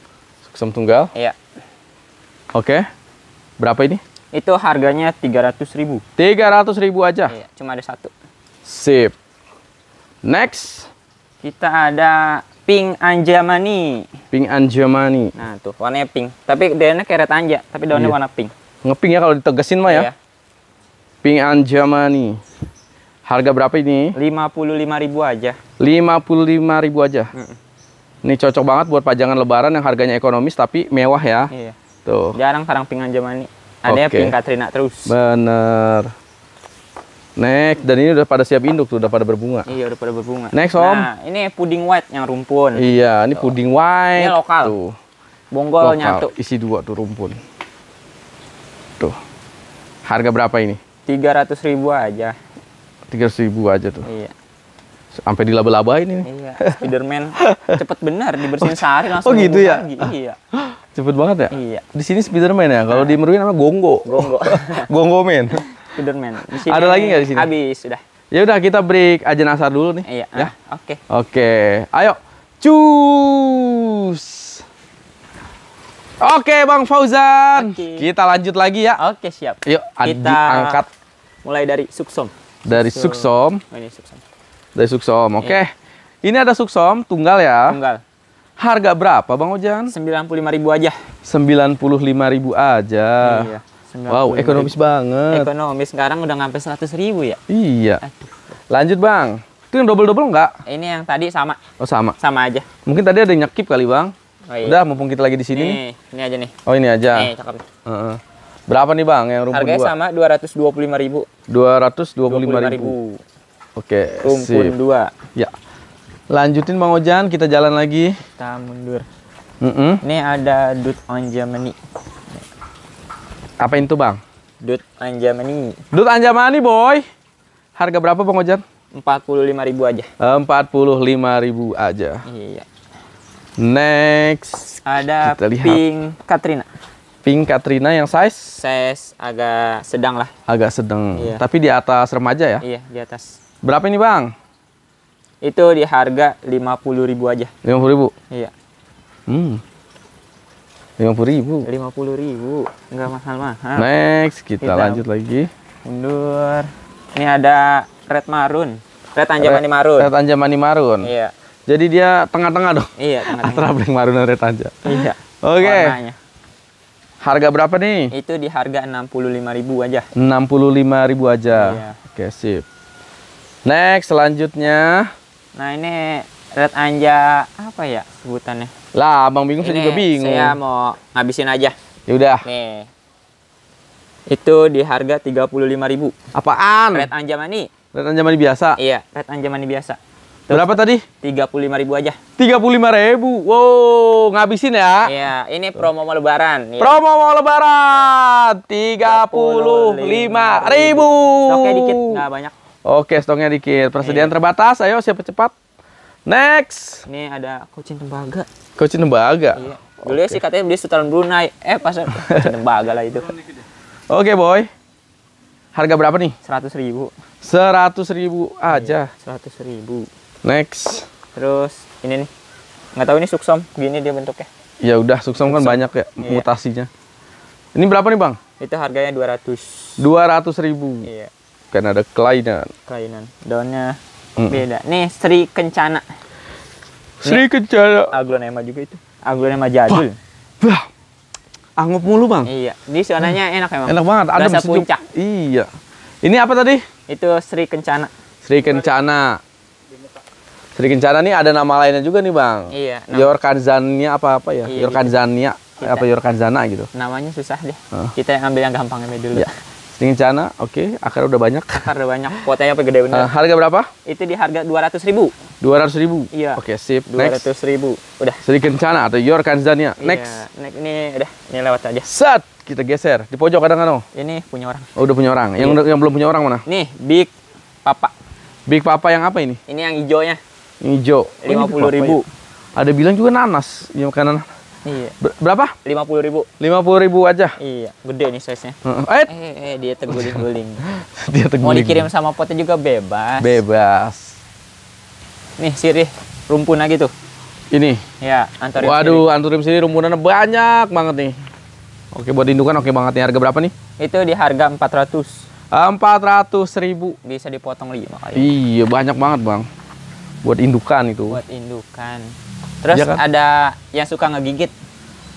suksom tunggal iya oke berapa ini itu harganya tiga ratus ribu tiga ratus ribu aja iya, cuma ada satu sip next kita ada pink anjamani pink anjamani nah tuh warnanya pink tapi daunnya kayak red anja tapi daunnya iya. warna pink ngepink ya kalau ditegesin mah ya. iya. ya pink anjamani Harga berapa ini? 55 ribu aja. 55 ribu aja. Mm -mm. Ini cocok banget buat pajangan lebaran yang harganya ekonomis tapi mewah ya. Iya. Tuh. Jarang sarang pingan zaman ini. Ada okay. pingkat Katrina terus. Bener. Next, dan ini udah pada siap induk tuh, udah pada berbunga. Iya, udah pada berbunga. Next, Om. Nah, ini puding white yang rumpun. Iya, ini tuh. puding white. Ini lokal. Tuh. Bonggol lokal. nyatu. Isi dua tuh rumpun. Tuh. Harga berapa ini? 300 ribu aja tiga ribu aja tuh iya sampai di dilaba laba ini iya Spiderman cepet benar dibersihin oh, sehari langsung oh gitu ya iya (gasps) cepet banget ya iya di sini Spiderman ya kalau nah. di Merwin namanya Gonggo Gonggo (laughs) Gonggo men Spiderman di sini ada lagi nggak di sini habis sudah ya udah kita break aja nasar dulu nih iya ya ah, oke Okay. oke okay. ayo cus Oke Bang Fauzan, okay. kita lanjut lagi ya. Oke siap. Yuk kita angkat mulai dari suksom dari Suksom. Oh, Suksom. Dari Suksom. Iya. Oke. Okay. Ini ada Suksom tunggal ya. Tunggal. Harga berapa Bang Ojan? Sembilan puluh lima ribu aja. Sembilan 95.000 aja. Iya. 95 wow, ekonomis ribu. banget. Ekonomis sekarang udah seratus ribu ya? Iya. Lanjut, Bang. Itu yang double-double enggak? Ini yang tadi sama. Oh, sama. Sama aja. Mungkin tadi ada yang nyekip kali, Bang. Oh, iya. Udah, mumpung kita lagi di sini. nih. ini aja nih. Oh, ini aja. Nih, cakep. Uh -uh. Berapa nih bang yang rumput Harganya dua? sama lima ribu. Dua dua ratus puluh lima ribu. Oke. Rumpun sip. dua. Ya. Lanjutin bang Ojan, kita jalan lagi. Kita mundur. Mm -mm. Ini ada Dut Anjamani. Apa itu bang? Dut Anjamani. Dut Anjamani boy. Harga berapa bang Ojan? lima ribu aja. Empat puluh lima ribu aja. Iya. Next. Ada Pink Katrina. Pink Katrina yang size? Size agak sedang lah. Agak sedang. Iya. Tapi di atas remaja ya? Iya, di atas. Berapa ini, Bang? Itu di harga 50 ribu aja. 50 ribu? Iya. Hmm. 50 ribu? 50 ribu. Enggak mahal-mahal. Next, kita, Hitam. Gitu. lanjut lagi. Mundur. Ini ada red marun. Red anjamani marun. Red anjamani marun. Iya. Jadi dia tengah-tengah dong. Iya, tengah-tengah. Antara Black marun dan Red Anja. Iya. Oke. Okay. Warnanya. Harga berapa nih? Itu di harga 65.000 aja. 65.000 aja. Iya. Oke, sip. Next selanjutnya. Nah, ini Red Anja apa ya sebutannya? Lah, Abang bingung ini saya juga bingung. Saya mau ngabisin aja. Ya udah. Itu di harga 35.000. Apaan? Red Anja mani. Red Anja mani biasa? Iya, Red Anja mani biasa. Tuh, Berapa tadi? 35 ribu aja. 35 ribu, Wow, ngabisin ya. Iya, ini promo mau lebaran. Ya. Promo mau lebaran. 35 ribu Stoknya dikit, nggak banyak. Oke, stoknya dikit. Persediaan e. terbatas. Ayo siapa cepat. Next. Ini ada kucing tembaga. Kucing tembaga. Iya. Dulu okay. sih katanya beli sutaran Brunei. Eh, pas (laughs) kucing tembaga lah itu. Oke, boy. Harga berapa nih? 100 ribu. 100 ribu aja. Iya, seratus ribu next terus ini nih nggak tahu ini suksom gini dia bentuknya ya udah suksom, suksom. kan banyak ya iya. mutasinya ini berapa nih bang itu harganya 200 200 ribu iya kan ada kelainan kelainan daunnya mm. beda nih Sri Kencana Sri nih, Kencana aglonema juga itu aglonema jadul bah, bah. anggup mulu bang iya ini suaranya hmm. enak emang enak banget ada puncak iya ini apa tadi itu Sri Kencana Sri Kencana Sri Kencana nih ada nama lainnya juga nih bang. Iya. Yorkanzania apa apa ya? Iya, Yorkanzania gitu. kita, apa Yorkanzana gitu. Namanya susah deh. Uh. Kita yang ambil yang gampang aja dulu. Iya. Sri Kencana, oke. Okay. Akar udah banyak. Akar udah banyak. Kuotanya apa gede bener. Uh, harga berapa? Itu di harga dua ratus ribu. Dua ratus ribu. Iya. Oke okay, sip. Dua ratus ribu. Udah. Sri Kencana atau Yorkanzania. Iya, Next. Next Ini udah. Ini lewat aja. Set. Kita geser di pojok kadang-kadang. Kan, oh? Ini punya orang. Oh, udah punya orang. Yang iya. yang belum punya orang mana? Nih, Big Papa. Big Papa yang apa ini? Ini yang hijaunya. Yang hijau. Oh, lima puluh ribu. Ya? Ada bilang juga nanas, di makanan. Iya. berapa? Lima puluh ribu. Lima puluh ribu aja. Iya, gede nih size-nya. Eh. Eh, eh, eh, dia terguling-guling. (laughs) dia terguling. Mau dikirim sama potnya juga bebas. Bebas. Nih sirih rumpun lagi tuh. Ini. Ya, anturim. Waduh, sirih. anturim sirih rumpunannya banyak banget nih. Oke, buat indukan oke banget nih. Harga berapa nih? Itu di harga empat ratus. Empat ratus ribu. Bisa dipotong 5 Iya, banyak banget, Bang buat indukan itu buat indukan terus ya kan? ada yang suka ngegigit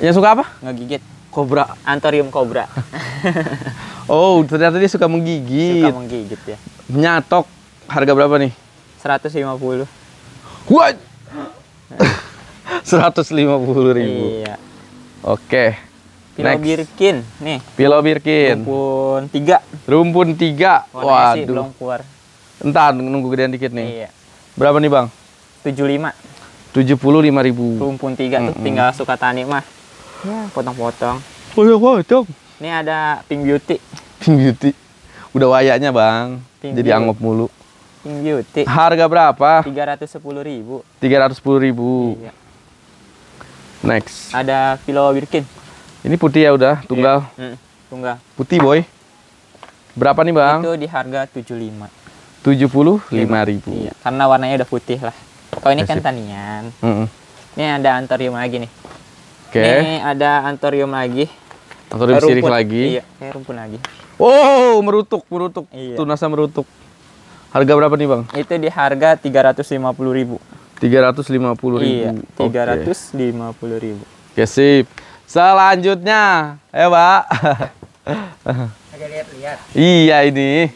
yang suka apa ngegigit kobra Antarium kobra (laughs) oh ternyata dia suka menggigit suka menggigit ya nyatok harga berapa nih 150 what 150 (laughs) ribu iya oke okay. Next. Birkin nih. Pilo Birkin. Rumpun tiga. Rumpun tiga. Warnanya Waduh. Sih belum keluar. Entar nunggu gedean dikit nih. Iya. Berapa nih bang? 75 75 ribu Rumpun tiga mm -hmm. tuh tinggal suka tani mah potong ya, potong-potong potong oh, iya, itu. Ini ada Pink Beauty Pink Beauty Udah wayaknya bang Pink Jadi beauty. mulu Pink Beauty Harga berapa? 310 ribu 310 ribu iya. Next Ada pillow Birkin Ini putih ya udah tunggal iya. mm, Tunggal Putih boy Berapa nih bang? Itu di harga 75 75 ribu. Iya, karena warnanya udah putih lah. Kalau ini Kasip. Iya kan tanian. Mm -hmm. Ini ada antorium lagi nih. Oke. Okay. Ini ada antorium lagi. Antorium rumpun. sirik lagi. Iya, rumpun lagi. Wow, merutuk, merutuk. Iya. Tunasnya merutuk. Harga berapa nih, Bang? Itu di harga ribu 350.000. 350.000. Iya, 350.000. Okay. Oke, sip. Selanjutnya, eh, Pak. lihat-lihat. Iya, ini.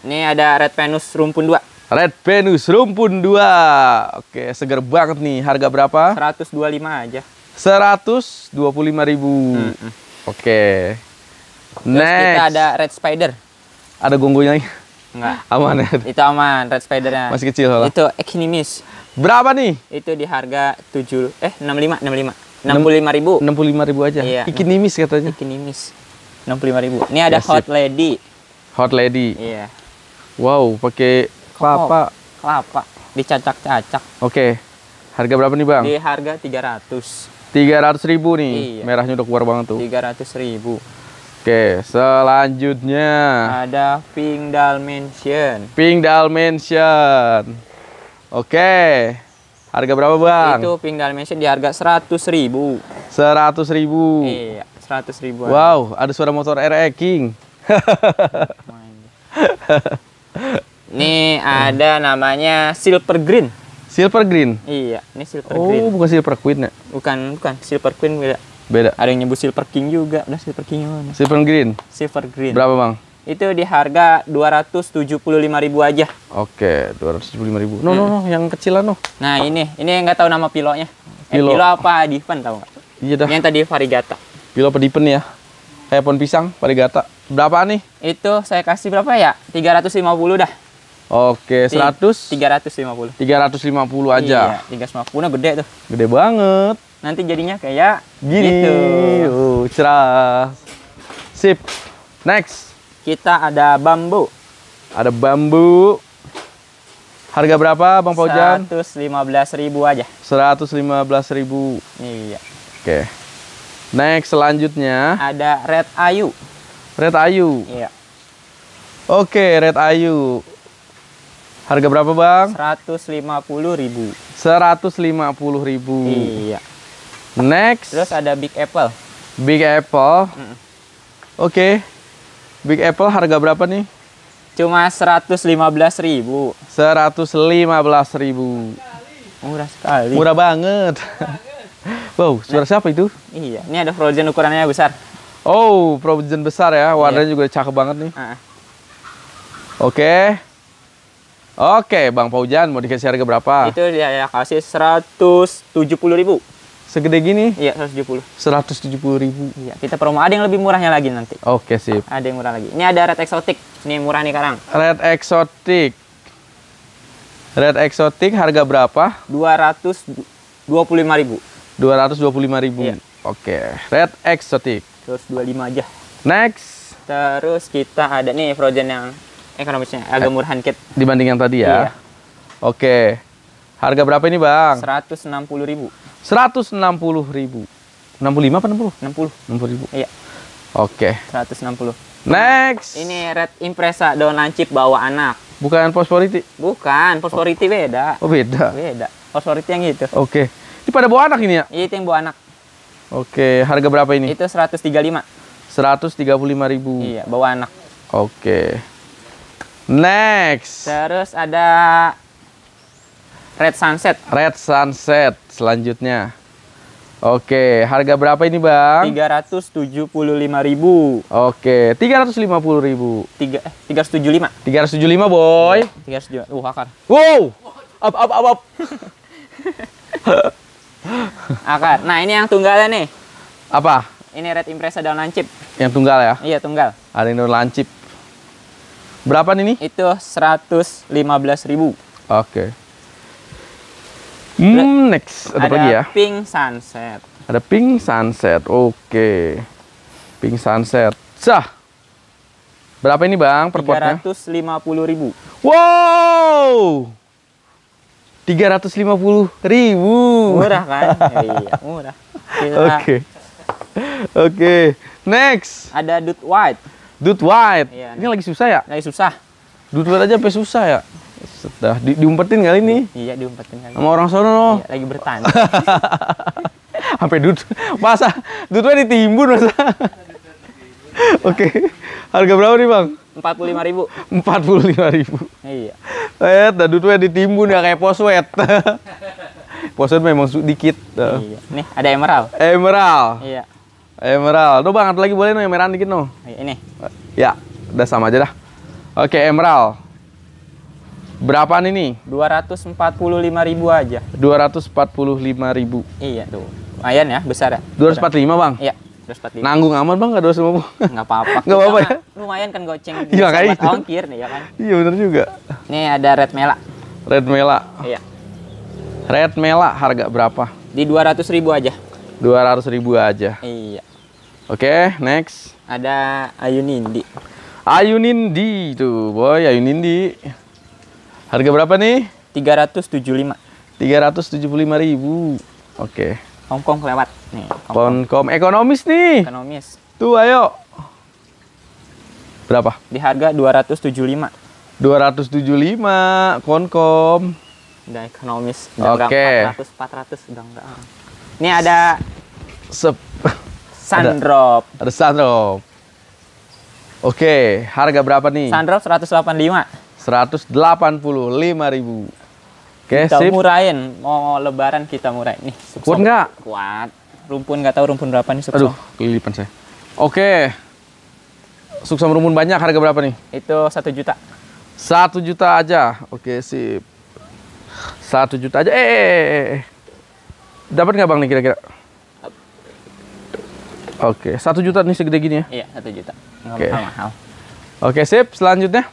Ini ada Red Venus rumpun 2. Red Venus rumpun 2. Oke, seger banget nih. Harga berapa? 125 aja. 125.000. Hmm. -mm. Oke. Next. kita ada Red Spider. Ada gonggonya lagi? Enggak. Aman ya? Itu aman, Red Spider-nya. Masih kecil lah. Itu Equinimis. Berapa nih? Itu di harga 7 eh 65 65. 65 ribu 65 ribu aja iya. ikinimis katanya ikinimis 65 ribu ini ya, ada yes, hot lady hot lady iya Wow, pakai kelapa. Oh, kelapa dicacak-cacak. Oke. Okay. Harga berapa nih, Bang? Di harga 300. 300 ribu nih. Iya. Merahnya udah keluar banget tuh. 300 ribu. Oke, selanjutnya ada Pink Dalmatian. Pink Dalmatian. Oke. Harga berapa, Bang? Itu Pink Dalmatian di harga 100 ribu. 100 ribu. Iya, 100 ribu. Wow, ada suara motor RX e King. (laughs) Nih ada namanya silver green. Silver green. Iya, ini silver oh, green. Oh, bukan silver queen ya? Bukan, bukan. Silver queen beda. Beda. Ada yang nyebut silver king juga. Udah silver king mana? Silver green. Silver green. Berapa, Bang? Itu di harga dua ratus tujuh puluh lima ribu aja. Oke, dua ratus 275.000. No, hmm. no, no, yang kecil lah no. Nah, ini ini yang nggak tahu nama pilonya. Pilo. Eh, pilo apa Diven tahu nggak? Iya dah. yang tadi Varigata. Pilo apa Diven ya? kayak pohon pisang gata berapa nih itu saya kasih berapa ya 350 dah Oke, 100 350. 350 aja. Iya, 350 nah gede tuh. Gede banget. Nanti jadinya kayak gini. Gitu. Uh, cerah. Sip. Next. Kita ada bambu. Ada bambu. Harga berapa Bang Paujan? ribu aja. 115.000. Iya. Oke. Next selanjutnya ada Red Ayu. Red Ayu. Iya. Oke, Red Ayu. Harga berapa, Bang? Seratus Seratus lima puluh ribu. 150.000. 150.000. Iya. Next. Terus ada Big Apple. Big Apple. Mm. Oke. Okay. Big Apple harga berapa nih? Cuma seratus lima belas ribu. 115.000. 115.000. Murah sekali. Murah banget. Murah (laughs) banget wow, suara nah, siapa itu? Iya, ini ada Frozen ukurannya besar. Oh, Frozen besar ya. Warnanya iya. juga cakep banget nih. Uh. Oke. Okay. Oke, okay, Bang Paujan mau dikasih harga berapa? Itu dia ya kasih 170.000. Segede gini? Iya, 170. 170.000. Iya, kita promo. Ada yang lebih murahnya lagi nanti. Oke, okay, sip. Ada yang murah lagi. Ini ada red exotic. Ini murah nih karang. Red exotic. Red exotic harga berapa? 225.000. 225 ribu. Iya. Oke. Red Exotic. lima aja. Next. Terus kita ada nih Frozen yang ekonomisnya agak eh, murahan kit. Dibanding yang tadi ya. Iya. Oke. Harga berapa ini bang? 160 ribu. 160 ribu. 65 apa 60? 60. 60 ribu. Iya. Oke. 160. Next. Ini Red Impresa daun lancip bawa anak. Bukan posporiti Bukan, Fosforiti oh. beda. Oh, beda. Beda. Fosforiti yang itu. Oke. Okay. Ini pada bawa anak ini ya? Iya, itu yang bawa anak. Oke, harga berapa ini? Itu 135. 135 ribu. Iya, bawa anak. Oke. Next. Terus ada Red Sunset. Red Sunset selanjutnya. Oke, harga berapa ini, Bang? 375.000. Oke, 350.000. 3 eh 375. 375, boy. 375. Uh, akar. Wow. Up up up up. (laughs) akar. Nah, ini yang tunggalnya nih. Apa? Ini red impresa daun lancip. Yang tunggal ya? Iya, tunggal. Ada yang daun lancip. Berapa nih? Itu 115.000. Oke. Okay. Hmm, next ada, ada lagi ya. Pink sunset. Ada pink sunset. Oke. Okay. Pink sunset. Sah. Berapa ini, Bang, Perpotnya? potnya? 350.000. Wow! tiga ratus lima puluh ribu. Murah kan? (laughs) Iya, murah. Oke. Oke. Okay. Okay. Next. Ada Dude White. Dude White. Iya, ini lagi susah ya? Lagi susah. Dude White aja sampai susah ya? Sudah di, diumpetin kali ini Iya, diumpetin kali. Sama orang sono Iya, lagi bertahan. (laughs) sampai Dude masa Dude White ditimbun masa. (laughs) Oke. Okay. Harga berapa nih, Bang? Empat puluh lima ribu. Empat puluh lima ribu. Iya. (laughs) Eh, dan duitnya ditimbun ya kayak poswet. poswet memang sedikit. Iya. Nih ada emerald. Emerald. Iya. Emerald. Tuh banget lagi boleh no emerald dikit no. Iya, ini. Ya, udah sama aja dah. Oke, emerald. Berapaan ini? lima ribu aja. Dua ratus empat puluh lima ribu. Iya tuh. Lumayan ya, besar ya. Dua ratus empat puluh lima bang? Iya, dua ratus empat puluh 245. Nanggung aman bang, gak 250? Nggak apa-apa. (laughs) Nggak apa-apa ya? lumayan kan goceng (laughs) iya kan gitu. ongkir nih ya kan iya benar juga nih ada red mela red mela iya red mela harga berapa di dua ratus ribu aja dua ratus ribu aja iya oke okay, next ada ayu nindi ayu nindi tuh boy ayu nindi harga berapa nih tiga ratus tujuh lima tiga ratus tujuh puluh lima ribu oke okay. Hongkong lewat nih. Hongkong ekonomis nih. Ekonomis. Tuh ayo. Berapa? Di harga 275. 275 Konkom Udah ekonomis Oke. okay. 400 400 udah enggak. Ini ada Sep. Sandrop. Ada, ada Sandrop. Oke, harga berapa nih? Sandrop 185. 185 ribu. Oke, kita sip. murahin. Mau lebaran kita murahin nih. Kuat nggak? Kuat. Rumpun nggak tahu rumpun berapa nih. Sukso. Aduh, kelilipan saya. Oke, Sukses merumun banyak harga berapa nih? Itu satu juta. Satu juta aja. Oke sip. Satu juta aja. Eh, eh, eh. eh, eh. dapat nggak bang nih kira-kira? Oke, satu juta nih segede gini ya? Iya, satu juta. Oke. Okay. Mahal. Oke sip. Selanjutnya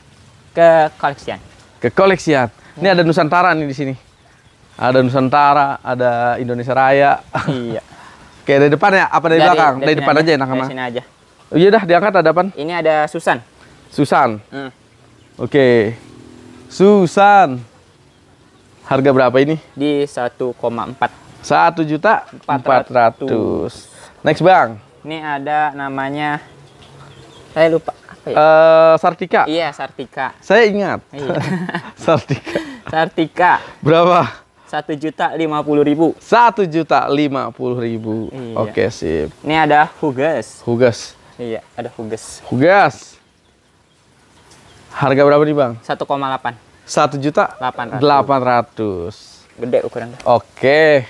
ke koleksian. Ke koleksian. Ini ada Nusantara nih di sini. Ada Nusantara, ada Indonesia Raya. Iya. (laughs) Oke, dari depan ya? Apa dari, dari belakang? Dari, dari depan aja, aja enak Dari sini aja. Iya dah diangkat ada apa? Ini ada Susan. Susan. Hmm. Oke. Okay. Susan. Harga berapa ini? Di 1,4. 1 juta 400. 400. Next, Bang. Ini ada namanya saya lupa apa ya? Uh, Sartika. Iya, Sartika. Saya ingat. Iya. (laughs) Sartika. Sartika. Berapa? satu juta lima puluh ribu satu juta lima puluh ribu iya. oke sip ini ada hugas hugas Iya, ada hugas. Hugas. Harga berapa nih, Bang? 1,8. 1 juta 800. 800. Gede ukurannya. Oke.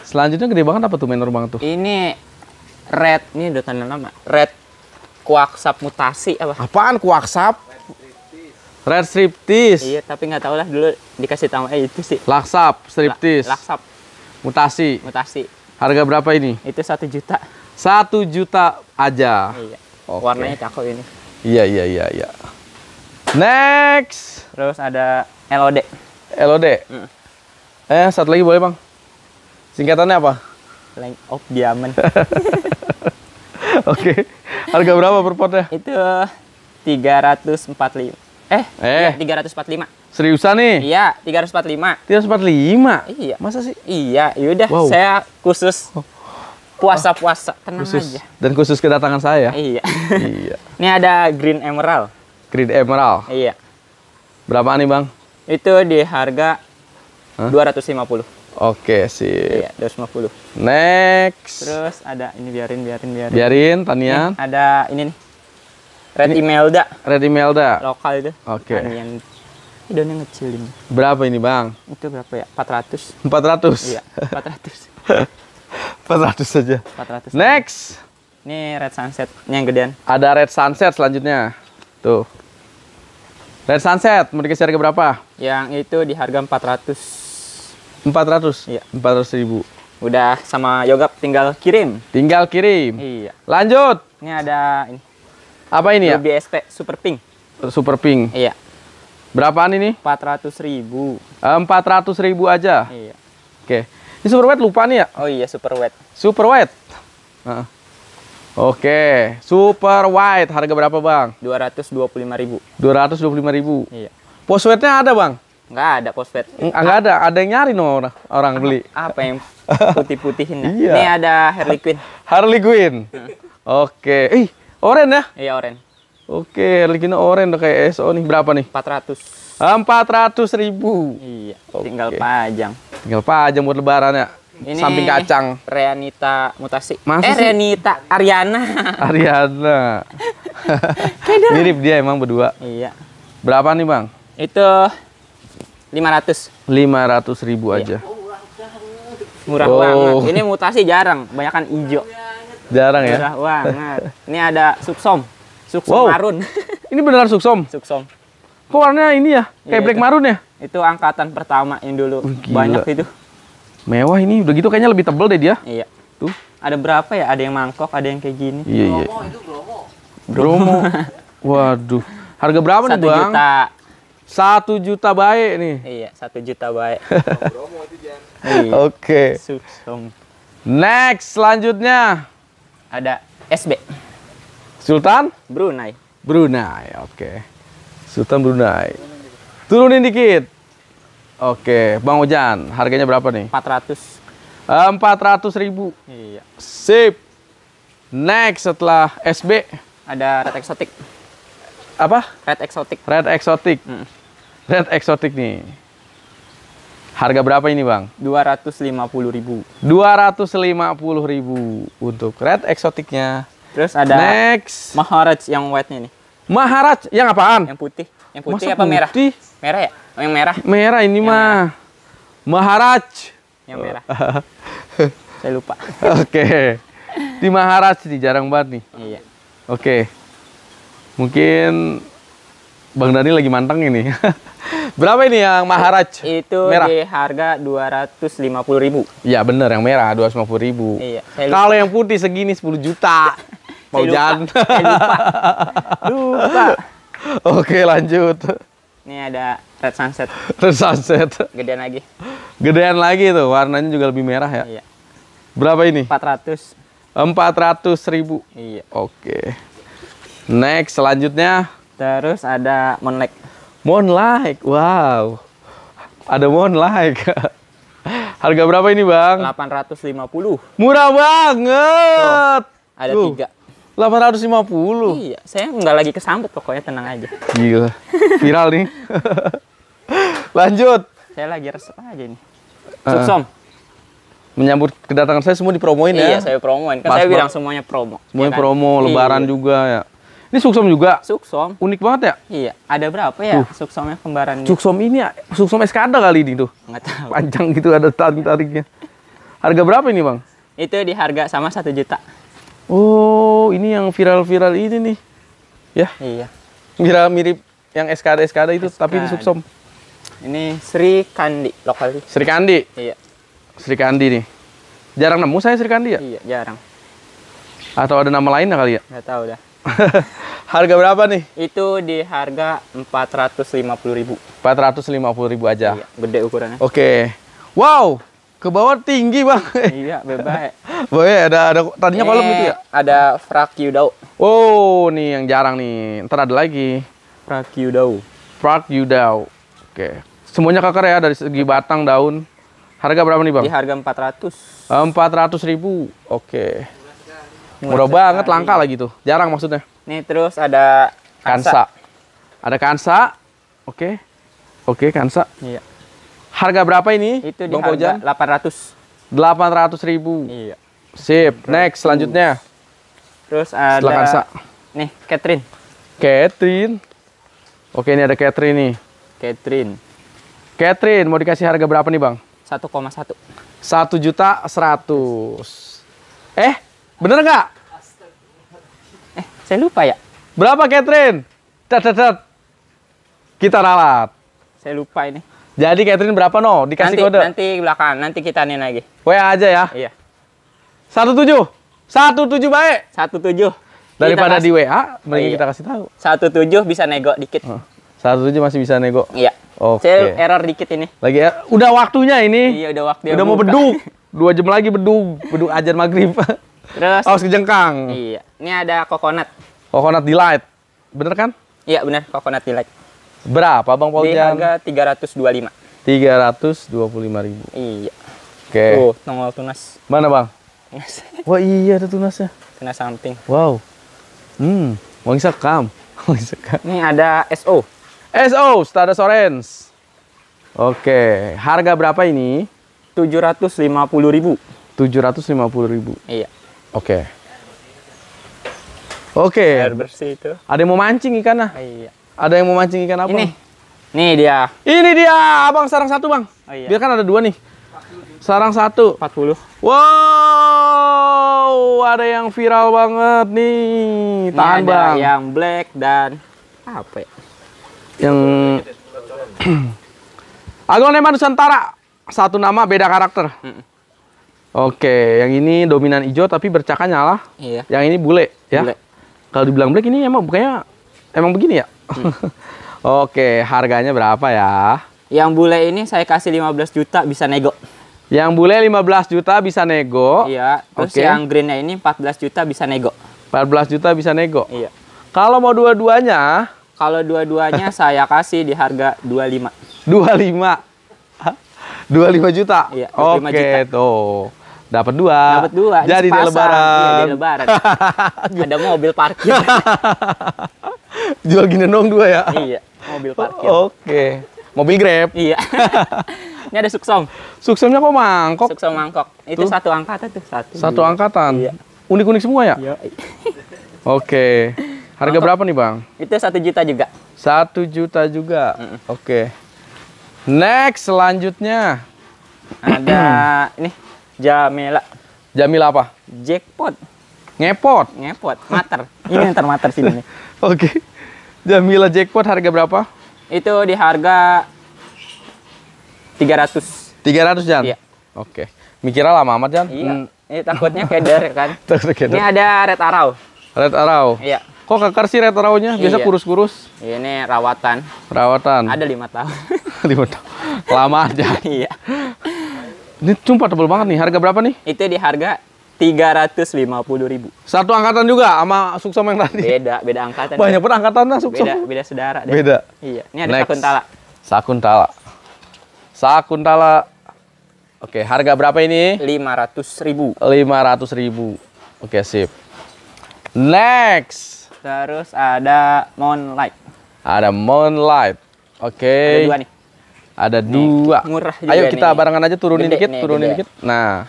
Selanjutnya gede banget apa tuh menor banget tuh? Ini red, ini udah tanda nama. Red kuaksap mutasi apa? Apaan kuaksap? Red striptis. Iya, tapi nggak tau lah dulu dikasih tahu eh itu sih. Laksap striptis. La, laksap. Mutasi. Mutasi. Harga berapa ini? Itu satu juta. Satu juta aja. Iya. Okay. Warnanya cakep ini. Iya iya iya iya. Next. Terus ada LOD. LOD. Mm. Eh satu lagi boleh bang. Singkatannya apa? Length of Diamond. (laughs) Oke. okay. Harga berapa per potnya? Itu 345. Eh, eh. Ya, 345. Seriusan nih? Iya, 345. 345? Iya. Masa sih? Iya, yaudah. Wow. Saya khusus oh. Puasa-puasa, oh, tenang khusus, aja. Dan khusus kedatangan saya. Iya. iya. (laughs) Ini ada green emerald. Green emerald. Iya. berapa nih, Bang? Itu di harga dua ratus lima puluh Oke, sih. Iya, puluh Next. Terus ada ini biarin biarin biarin. Biarin tanian. Ini, ada ini nih. Red ini, Imelda. Red Imelda. Lokal itu. Oke. Okay. Tanian. Daunnya ngecil ini. Berapa ini, Bang? Itu berapa ya? empat ratus empat ratus Iya, empat ratus (laughs) 400 saja. 400. Next. Ini red sunset yang gedean. Ada red sunset selanjutnya. Tuh. Red sunset mau dikasih harga berapa? Yang itu di harga 400. 400? Iya. 400 ribu. Udah sama yogap tinggal kirim. Tinggal kirim. Iya. Lanjut. Ini ada ini. Apa ini ya? Ruby ya? ST Super Pink. Super Pink. Iya. Berapaan ini? 400 ribu. 400 ribu aja? Iya. Oke. Ini super wet lupa nih ya? Oh iya super wet. Super wet. Uh. Oke, okay. super white harga berapa bang? Dua dua ratus puluh lima ribu. Dua dua ratus puluh lima ribu. Iya. Postwetnya ada bang? Enggak ada postwet. Enggak ada, ada yang nyari nih orang, orang beli. Apa yang (laughs) putih-putihin? ya? iya. Ini ada Harley Quinn. Harley Quinn. Hmm. Oke, okay. ih oren ya? Iya oren. Oke, okay. Harley Quinn oren kayak SO nih berapa nih? Empat ratus. Empat ratus ribu. Iya. Okay. Tinggal pajang. Tinggal pajang buat lebaran ya. Ini samping kacang. Reanita mutasi. Masa eh sih? Reanita Ariana. (laughs) Ariana. Mirip dia emang berdua. Iya. Berapa nih bang? Itu lima ratus. Lima ratus ribu iya. aja. Iya. Murah oh. banget. Ini mutasi jarang, banyakan hijau. Jarang ya. Murah banget. Ini ada suksom. Suksom wow. marun. Ini beneran suksom? Suksom. Kok warnanya ini ya? Kayak ya, black itu. maroon ya? Itu angkatan pertama yang dulu. Banyak itu. Mewah ini. Udah gitu kayaknya lebih tebel deh dia. Iya. Tuh. Ada berapa ya? Ada yang mangkok, ada yang kayak gini. Iya, iya. Bromo itu Bromo. Bromo. (laughs) Waduh. Harga berapa nih, Bang? Satu juta. Satu juta baik nih. Iya, satu juta baik. (laughs) Bromo itu, iya. (laughs) Oke. Next, selanjutnya. Ada SB. Sultan? Brunei. Brunei, oke. Okay. Sultan Brunei. Turunin dikit. Oke, Bang Ojan, harganya berapa nih? 400. Eh, ratus ribu. Iya. Sip. Next setelah SB ada red exotic. Apa? Red exotic. Red exotic. Hmm. Red exotic nih. Harga berapa ini, Bang? Dua Dua ratus ratus lima lima puluh ribu. puluh ribu untuk red exoticnya. Terus ada Next. Maharaj yang white nih. Maharaj yang apaan? Yang putih. Yang putih Masa apa merah? putih? merah? ya? Oh, yang merah. Merah ini yang mah. Merah. Maharaj. Yang merah. (laughs) Saya lupa. Oke. Okay. Di Maharaj sih jarang banget nih. Iya. Oke. Mungkin Bang Dani lagi manteng ini. (laughs) Berapa ini yang Maharaj? Itu merah. di harga 250.000. Iya, benar yang merah 250.000. Iya. Kalau yang putih segini 10 juta. (laughs) mau hujan. Lupa. lupa. Oke lanjut. Ini ada red sunset. Red sunset. Gedean lagi. Gedean lagi tuh, warnanya juga lebih merah ya. Iya. Berapa ini? 400. 400 ribu. Iya. Oke. Next selanjutnya. Terus ada Moonlight. Moonlight, wow. Ada Moonlight. Harga berapa ini bang? 850. Murah banget. Tuh, ada tiga. 850. Iya, saya nggak lagi kesambet pokoknya tenang aja. Gila. Viral nih. (laughs) Lanjut. Saya lagi resep aja ini. Eh, suksom. Uh, menyambut kedatangan saya semua dipromoin iya, ya. Iya, saya promoin. Kan saya bilang semuanya promo. Semuanya ya kan? promo, iya. lebaran iya. juga ya. Ini suksom juga. Suksom. Unik banget ya? Iya. Ada berapa ya uh. suksomnya kembaran Suksom ini ya, suksom eskada kali ini tuh. Nggak tahu. Panjang gitu ada tarik-tariknya. Harga berapa ini, Bang? Itu di harga sama satu juta. Oh, ini yang viral-viral ini nih. Ya. Iya. Mira mirip yang SKD SKD itu SKD. tapi di Suksom. Ini Sri Kandi lokal. Sri Kandi. Iya. Sri Kandi nih. Jarang nemu saya Sri Kandi ya? Iya, jarang. Atau ada nama lain kali ya? Enggak tahu dah. (laughs) harga berapa nih? Itu di harga empat Empat ratus ratus lima lima puluh ribu. puluh ribu aja. Iya, gede ukurannya. Oke. Okay. Wow, ke bawah tinggi bang iya bebek (laughs) boy ada ada tadinya e, eh, kolam itu ya ada frakyudau oh nih yang jarang nih ntar ada lagi frakyudau frakyudau oke semuanya kakar ya dari segi batang daun harga berapa nih bang di harga empat ratus ribu oke murah, banget langka lagi tuh jarang maksudnya nih terus ada kansa, kansa. ada kansa oke oke kansa iya Harga berapa ini? Itu di Bang harga delapan ratus ribu. Iya. Sip. Next, selanjutnya. Terus ada Silakan, Nih, Catherine. Catherine. Oke, ini ada Catherine nih. Catherine. Catherine, mau dikasih harga berapa nih, Bang? 1,1. 1 juta 100. Eh, bener nggak? Eh, saya lupa ya. Berapa Catherine? Tet, tet, tet. Kita ralat. Saya lupa ini. Jadi Catherine berapa no? Dikasih nanti, kode. Nanti belakang, nanti kita nih lagi. WA aja ya. Iya. Satu tujuh, satu tujuh baik. Satu tujuh. Daripada di WA, mending iya. kita kasih tahu. Satu tujuh bisa nego dikit. Satu tujuh masih bisa nego. Iya. Oke. Okay. error dikit ini. Lagi ya, udah waktunya ini. Iya udah waktunya. Udah mau buka. beduk. (laughs) Dua jam lagi bedug. Bedug ajar maghrib. Terus. Aus kejengkang. Iya. Ini ada coconut. Coconut delight. Bener kan? Iya bener, coconut delight. Berapa Bang Paul Di harga 325. 325 ribu. Iya. Oke. Okay. Tuh, nongol tunas. Mana Bang? Tunas. (laughs) Wah iya ada tunasnya. Tunas samping Wow. Hmm, wangi sekam. (laughs) Wangi sekam. Ini ada SO. SO, Stardust Orange. Oke, harga berapa ini? 750 ribu. 750 ribu? Iya. Oke. Oke. Okay. Air bersih itu. Ada yang mau mancing ikan nah? Iya. Ada yang mau mancing ikan apa? Ini. Nih dia. Ini dia, Abang sarang satu, Bang. Oh, iya. Biar kan ada dua nih. Sarang satu. 40. Wow, ada yang viral banget nih. Tahan, ada Bang. yang black dan apa ya? Yang (clears throat) Agung Neman Nusantara. Satu nama beda karakter. Mm -mm. Oke, yang ini dominan hijau tapi bercakanya nyala. Iya. Yang ini bule, ya. bule. ya. Kalau dibilang black ini emang bukannya Emang begini ya? Hmm. (laughs) Oke, harganya berapa ya? Yang bule ini saya kasih 15 juta bisa nego. Yang bule 15 juta bisa nego. Iya, terus okay. yang greennya ini 14 juta bisa nego. 14 juta bisa nego. Iya. Kalau mau dua-duanya, kalau dua-duanya (laughs) saya kasih di harga 25. 25. 25 juta. Iya, Oke, okay, juta. tuh. Dapat dua. Dapat dua. jadi di lebaran. Iya, di lebaran. (laughs) Ada mobil parkir. (laughs) Jual gini dong dua ya. Iya, mobil oh, parkir. Oke. Mobil Grab. Iya. (laughs) Ini ada suksom. Suksomnya kok mangkok? Suksom mangkok. Itu tuh. satu angkatan tuh, satu. Satu iya. angkatan. Iya. Unik-unik semua ya? Iya. Oke. Harga mangkok. berapa nih, Bang? Itu satu juta juga. Satu juta juga. Mm -mm. Oke. Next selanjutnya ada (clears throat) ini. Jamila. Jamila apa? Jackpot. Ngepot. Ngepot. Mater. Ini yang termater sini (laughs) Oke. Okay. Jamila jackpot harga berapa? Itu di harga 300. 300 Jan? Iya. Oke. Okay. Mikirnya lama amat jam. Iya. Hmm. Ini takutnya keder kan. (laughs) Takutnya keder. Ini ada red arrow. Red arrow. Iya. Kok kekar sih red arrow-nya? Iya. Biasa kurus-kurus. Ini rawatan. Rawatan. Ada lima tahun. (laughs) lima tahun. Lama aja. iya. Ini cuma tebel banget nih. Harga berapa nih? Itu di harga tiga ratus lima puluh ribu. Satu angkatan juga sama Suksom yang tadi? Beda, beda angkatan. Banyak pun angkatan lah Suksam. Beda, beda saudara. Beda. Iya. Ini ada Next. Sakuntala. Sakuntala. Sakuntala. Oke, harga berapa ini? Lima ratus ribu. Lima ratus ribu. Oke, sip. Next. Terus ada Moonlight. Ada Moonlight. Oke. Ada dua nih. Ada nih, dua. Murah juga Ayo kita nih. barengan aja turunin gede dikit, nih, turunin gede. dikit. Nah,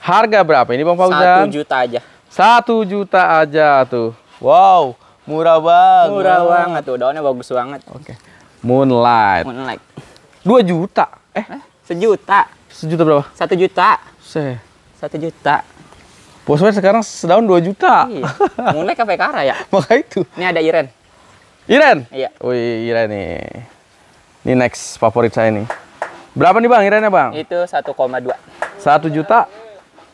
harga berapa ini Bang Fauzan? Satu juta aja. Satu juta aja tuh. Wow, murah banget. Murah banget tuh, daunnya bagus banget. Oke. Moonlight. Moonlight. Dua juta. Eh, eh sejuta. Sejuta berapa? Satu juta. Se. Satu juta. Bosman sekarang sedaun dua juta. Iya. Moonlight kafe kara ya. (laughs) Maka itu. Ini ada Iren. Iren? Iya. Wih, Iren nih. Ini next favorit saya ini Berapa nih Bang irannya Bang? Itu 1,2. 1 juta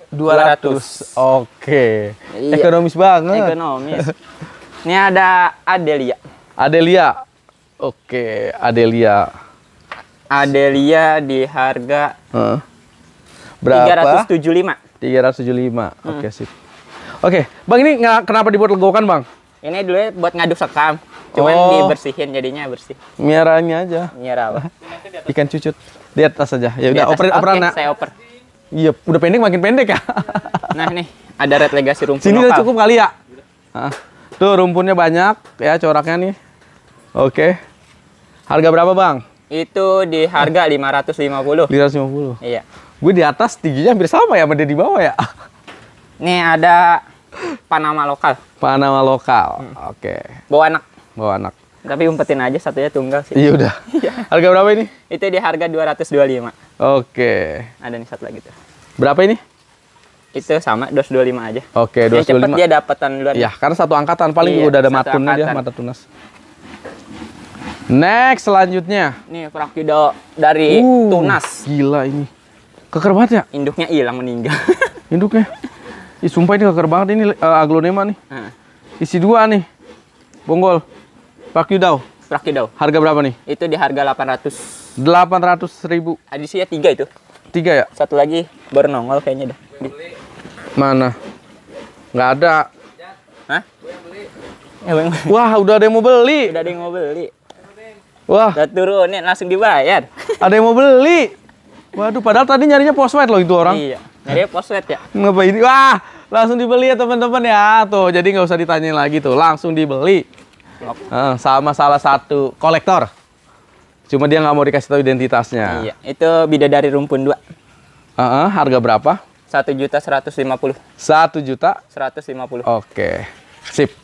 200. 200. Oke. Iya. Ekonomis banget. Ekonomis. Ini ada Adelia. Adelia. Oke, Adelia. Adelia di harga huh? Berapa? 375. 375. Hmm. Oke, sip. Oke, Bang ini kenapa dibuat legokan, Bang? Ini dulu buat ngaduk sekam. Cuman oh. dibersihin jadinya bersih. Miaranya aja. Miara apa? (laughs) Ikan cucut. Di atas aja. Ya udah oper operan okay, Saya oper. Iya, udah pendek makin pendek ya. (laughs) nah nih, ada red legacy rumpun Sini udah cukup kali ya. Nah, tuh rumpunnya banyak ya coraknya nih. Oke. Harga berapa, Bang? Itu di harga 550. 550. Iya. Gue di atas tingginya hampir sama ya, sama di bawah ya. Nih ada Panama lokal. Panama lokal. Hmm. Oke. Okay. Bawa anak bawa anak. Tapi umpetin aja satunya tunggal sih. Iya udah. (laughs) Iya. harga berapa ini? Itu di harga 225. Oke. Ada nih satu lagi tuh. Berapa ini? Itu sama 225 aja. Oke, 225. Ya, cepet dia dapatan luar. Ya, karena satu angkatan paling iya, udah ada matunnya dia mata tunas. Next selanjutnya. Nih Prakido dari uh, Tunas. Gila ini. Keker banget ya? Induknya hilang meninggal. (laughs) Induknya. Ih, sumpah ini keker banget ini uh, eh, aglonema nih. Uh. Isi dua nih. Bonggol. Pak Yudau. Pak Yudau. Harga berapa nih? Itu di harga 800. 800 ribu. Adisinya tiga itu. Tiga ya? Satu lagi baru nongol kayaknya dah. Di. Mana? Nggak ada. Hah? yang eh, bang. Wah, udah ada yang mau beli. Udah ada yang mau beli. Wah. Udah turunin langsung dibayar. (laughs) Ada yang mau beli. Waduh, padahal tadi nyarinya poswet loh itu orang. Iya. Nyarinya poswet ya. Ngapain? Wah, langsung dibeli ya teman-teman ya. Tuh, jadi nggak usah ditanyain lagi tuh, langsung dibeli. Uh, sama salah satu kolektor. Cuma dia nggak mau dikasih tahu identitasnya. Iya, itu bidadari rumpun dua. Uh, uh, harga berapa? Satu juta seratus lima puluh. Satu juta seratus lima puluh. Oke, sip.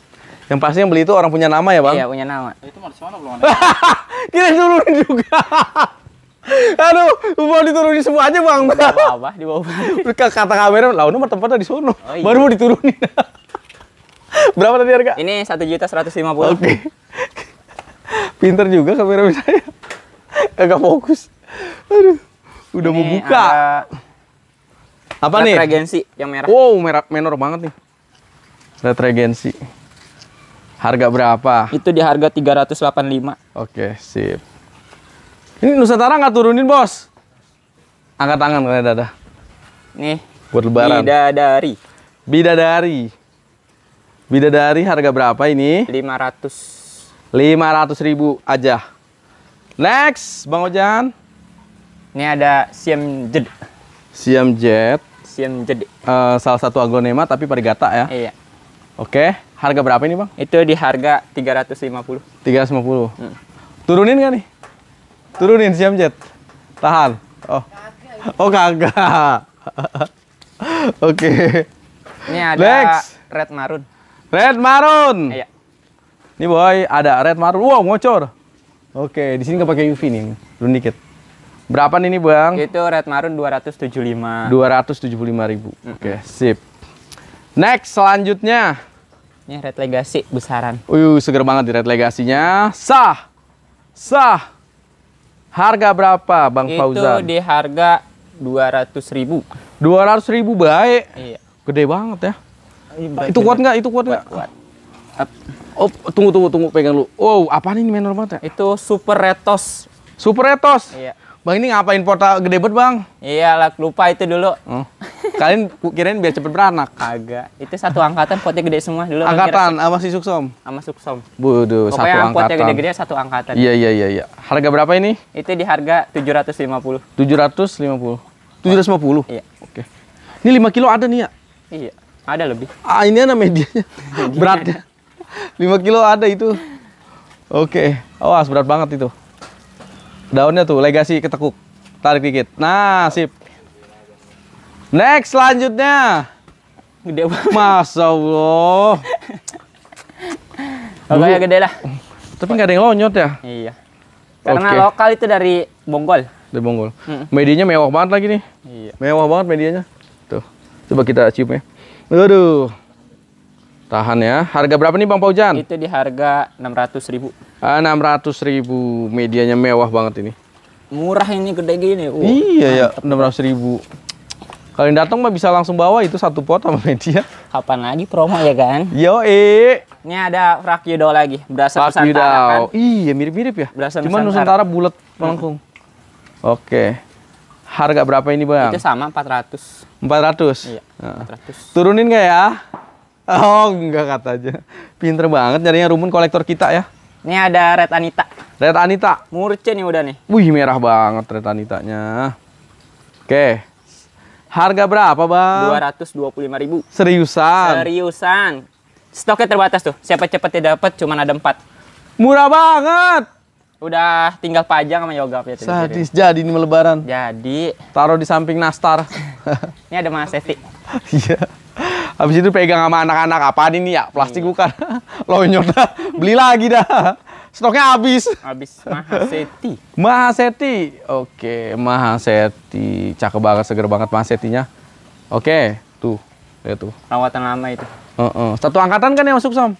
Yang pasti yang beli itu orang punya nama ya bang? Iya punya nama. Itu mau mana belum? (laughs) Kita turunin juga. (laughs) Aduh, mau diturunin semuanya bang. Gak apa-apa, di bawah. (laughs) Kata kamera, lawan nomor tempatnya di sono. Oh, iya. Baru mau diturunin. Berapa tadi harga? Ini satu juta seratus lima puluh. Oke. Pinter juga kamera saya. Agak fokus. Aduh. Udah mau buka. Apa nih? Regensi yang merah. Wow, merah menor banget nih. Regensi. Harga berapa? Itu di harga tiga ratus delapan puluh lima. Oke, sip. Ini Nusantara nggak turunin, Bos? Angkat tangan kalian dada. Nih. Buat lebaran. Bidadari. Bidadari. Bidadari harga berapa ini? 500. 500 ribu aja. Next, Bang Ojan. Ini ada Siam Jet. Siam Jet. Siam Jet. Uh, eh, salah satu aglonema tapi parigata ya. Iya. Oke, harga berapa ini, Bang? Itu di harga 350. 350. Hmm. Turunin kan nih? Turunin Siam Jet. Tahan. Oh. Oh, kagak. (laughs) Oke. okay. Ini ada Next. Red maroon Red Maroon. Iya. Ini boy ada red Maroon. Wow ngocor. Oke, di sini nggak pakai UV nih, belum dikit. Berapa nih, ini Bang? Itu red marun 275. 275 ribu. Mm ribu. Oke, sip. Next selanjutnya. Ini red legacy besaran. Uyuh, seger banget di red Legacy-nya. Sah. Sah. Harga berapa, Bang Itu Fauzan? Itu di harga 200 ribu. 200 ribu baik. Iya. Gede banget ya. Itu kuat nggak? Itu kuat nggak? Kuat. kuat. Oh, tunggu tunggu tunggu pegang lu. Wow, apa nih main banget ya? Itu Super Retos. Super Retos. Iya. Bang ini ngapain portal gede banget bang? Iya lah lupa itu dulu. Hmm. Kalian kirain biar cepet beranak? Agak. Itu satu angkatan potnya gede semua dulu. Angkatan sama si Suksom? Sama Suksom. Buduh, satu angkatan. potnya gede-gede satu angkatan. Iya iya iya. iya. Harga berapa ini? Itu di harga tujuh tujuh tujuh ratus ratus lima lima puluh puluh ratus lima puluh Iya. Oke. Ini lima kilo ada nih ya? Iya. Ada lebih. Ah, ini ada medianya. (laughs) Beratnya. Ada. 5 kilo ada itu. Oke. Awas berat banget itu. Daunnya tuh legasi ketekuk. Tarik dikit. Nah, sip. Next selanjutnya. Gede banget. Masya Allah. gede lah. Tapi nggak ada yang lonyot ya? Iya. Karena okay. lokal itu dari Bonggol. Dari Bonggol. Mm. Medianya mewah banget lagi nih. Iya. Mewah banget medianya. Tuh. Coba kita cium ya. Waduh. Tahan ya. Harga berapa nih Bang Paujan? Itu di harga ratus ribu. Ah, ratus ribu. Medianya mewah banget ini. Murah ini gede gini. Uh, iya ya, ratus ribu. Kalian datang mah bisa langsung bawa itu satu pot sama media. Kapan lagi promo ya kan? Yo eh. Ini ada frak Yudo lagi, berasa frak Nusantara kan? Iya mirip-mirip ya. Berasa Cuman Nusantara, Nusantara bulat melengkung. Hmm. Oke. Harga berapa ini bang? Itu sama 400. 400? Iya, 400. Ah. Turunin nggak ya? Oh, enggak kata aja. Pinter banget nyarinya rumun kolektor kita ya. Ini ada Red Anita. Red Anita. Murce nih udah nih. Wih, merah banget Red Anitanya. Oke. Harga berapa, Bang? Dua dua ratus puluh lima ribu. Seriusan? Seriusan. Stoknya terbatas tuh. Siapa cepet cepetnya dapat cuma ada empat. Murah banget. Udah tinggal pajang sama yoga ya. Sadis. Jadi ini melebaran. Jadi. Taruh di samping nastar. (laughs) ini ada Mas Esti. Iya. Habis itu pegang sama anak-anak apa ini ya? Plastik iya. bukan. (laughs) Lonyor dah. Beli lagi dah. Stoknya habis. Habis Mahaseti. Mahaseti. Oke, Mahaseti. Cakep banget, seger banget Mahasetinya. Oke, tuh. lihat tuh. Rawatan lama itu. Uh -uh. Satu angkatan kan yang masuk Sam?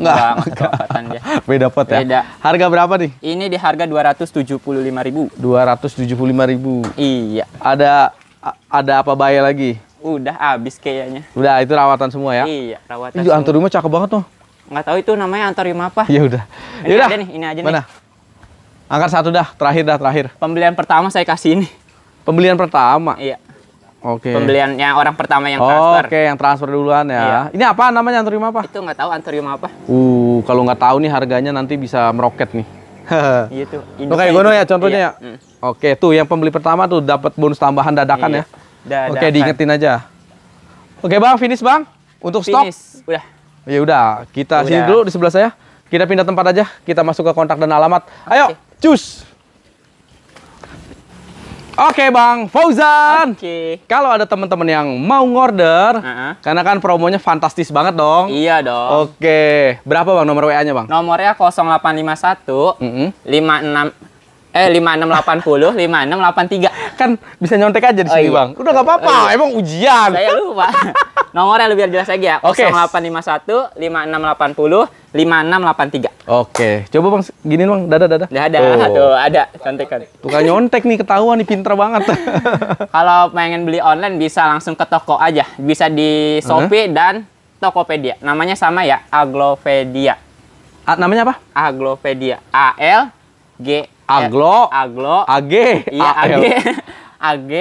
Enggak. enggak. keempatan dia. Beda pot ya. Beda. Harga berapa nih? Ini di harga 275.000. 275.000. Iya. Ada ada apa bayar lagi? Udah habis kayaknya. Udah, itu rawatan semua ya? Iya, rawatan. Itu antar rumah cakep banget tuh. Nggak tahu itu namanya antar rumah apa. Ya udah. Ini Yaudah. nih, ini aja Mana? nih. Angkat satu dah, terakhir dah, terakhir. Pembelian pertama saya kasih ini. Pembelian pertama? Iya. Oke. Okay. Pembeliannya orang pertama yang transfer. oh, transfer. Oke, okay, yang transfer duluan ya. Iya. Ini apa namanya antorium apa? Itu nggak tahu antorium apa. Uh, kalau nggak tahu nih harganya nanti bisa meroket nih. (laughs) iya tuh. Oke, Gono ya contohnya iya. ya. Mm. Oke, okay, tuh yang pembeli pertama tuh dapat bonus tambahan dadakan iya. ya. Oke, okay, diingetin aja. Oke, okay, Bang, finish, Bang. Untuk finish. stok. Udah. Ya udah, kita udah. sini dulu di sebelah saya. Kita pindah tempat aja. Kita masuk ke kontak dan alamat. Ayo, okay. cus. Oke, okay, Bang Fauzan. Oke. Okay. Kalau ada teman-teman yang mau ngorder, uh -huh. karena kan promonya fantastis banget dong. Iya dong. Oke. Okay. Berapa Bang nomor WA-nya, Bang? Nomornya 0851 mm -hmm. 56 Eh 5680, 5683. Kan bisa nyontek aja di oh, sini, oh, iya. Bang. Udah gak apa-apa, oh, iya. emang ujian. Saya lupa. (laughs) Nomornya lebih jelas lagi ya. Okay. 0851 5680 5683. Oke, coba Bang gini Bang, dada dada. Dada, oh. tuh ada Cantik kan. Tukang nyontek nih ketahuan nih pinter banget. (laughs) Kalau pengen beli online bisa langsung ke toko aja. Bisa di Shopee uh -huh. dan Tokopedia. Namanya sama ya, Aglovedia. A, namanya apa? Aglovedia. A L G Eh, Aglo, Aglo, iya, (laughs) AG, iya AG, AG,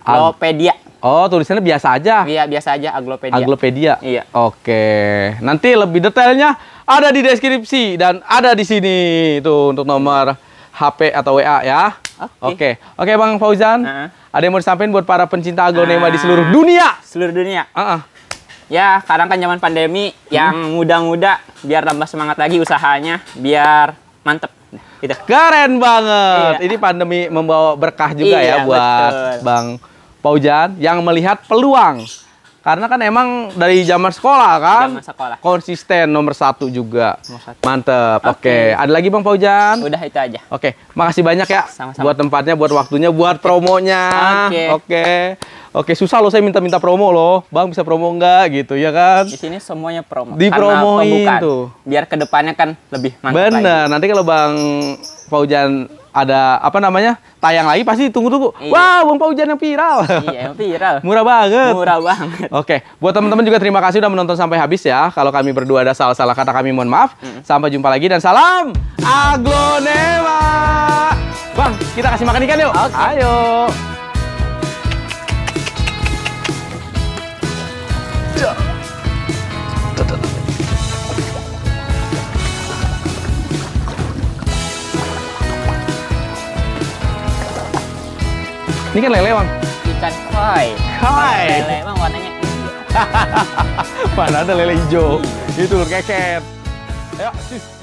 Aglopedia. Oh, tulisannya biasa aja. Iya, biasa aja Aglopedia. Aglopedia. Iya. Oke. Nanti lebih detailnya ada di deskripsi dan ada di sini itu untuk nomor HP atau WA ya. Oke. Oke, Bang Fauzan. Ada yang mau disampaikan buat para pencinta aglonema ah. di seluruh dunia? Seluruh dunia. Uh Ya, sekarang kan zaman pandemi, yang hmm. muda-muda biar tambah semangat lagi usahanya, biar mantep. Itu. Iya. Keren banget. Iya. Ini pandemi membawa berkah juga ya iya, ya buat betul. Bang Paujan yang melihat peluang. Karena kan emang dari zaman sekolah kan zaman sekolah. konsisten nomor satu juga. Nomor satu. Mantep. Oke. Okay. Okay. Ada lagi Bang Paujan? Udah itu aja. Oke. Okay. Makasih banyak ya Sama-sama. buat tempatnya, buat waktunya, buat promonya. Oke. Okay. Okay. Oke, susah loh saya minta-minta promo loh. Bang bisa promo enggak gitu ya kan? Di sini semuanya promo. Dipromoin tuh. Biar kedepannya kan lebih mantap Bener. Lagi. Nanti kalau Bang Faujan ada apa namanya tayang lagi pasti tunggu-tunggu. Iya. wow, Bang Faujan yang viral. Iya, yang viral. (laughs) Murah banget. Murah banget. Oke, buat teman-teman juga terima kasih udah menonton sampai habis ya. Kalau kami berdua ada salah-salah kata kami mohon maaf. Sampai jumpa lagi dan salam aglonema. Bang, kita kasih makan ikan yuk. Okay. Ayo. Ini kan lele, Bang. Ikan koi. Koi. Lele, Bang, warnanya hijau. (laughs) Mana ada lele hijau? Iya. Itu lur keket. Ayo, sis.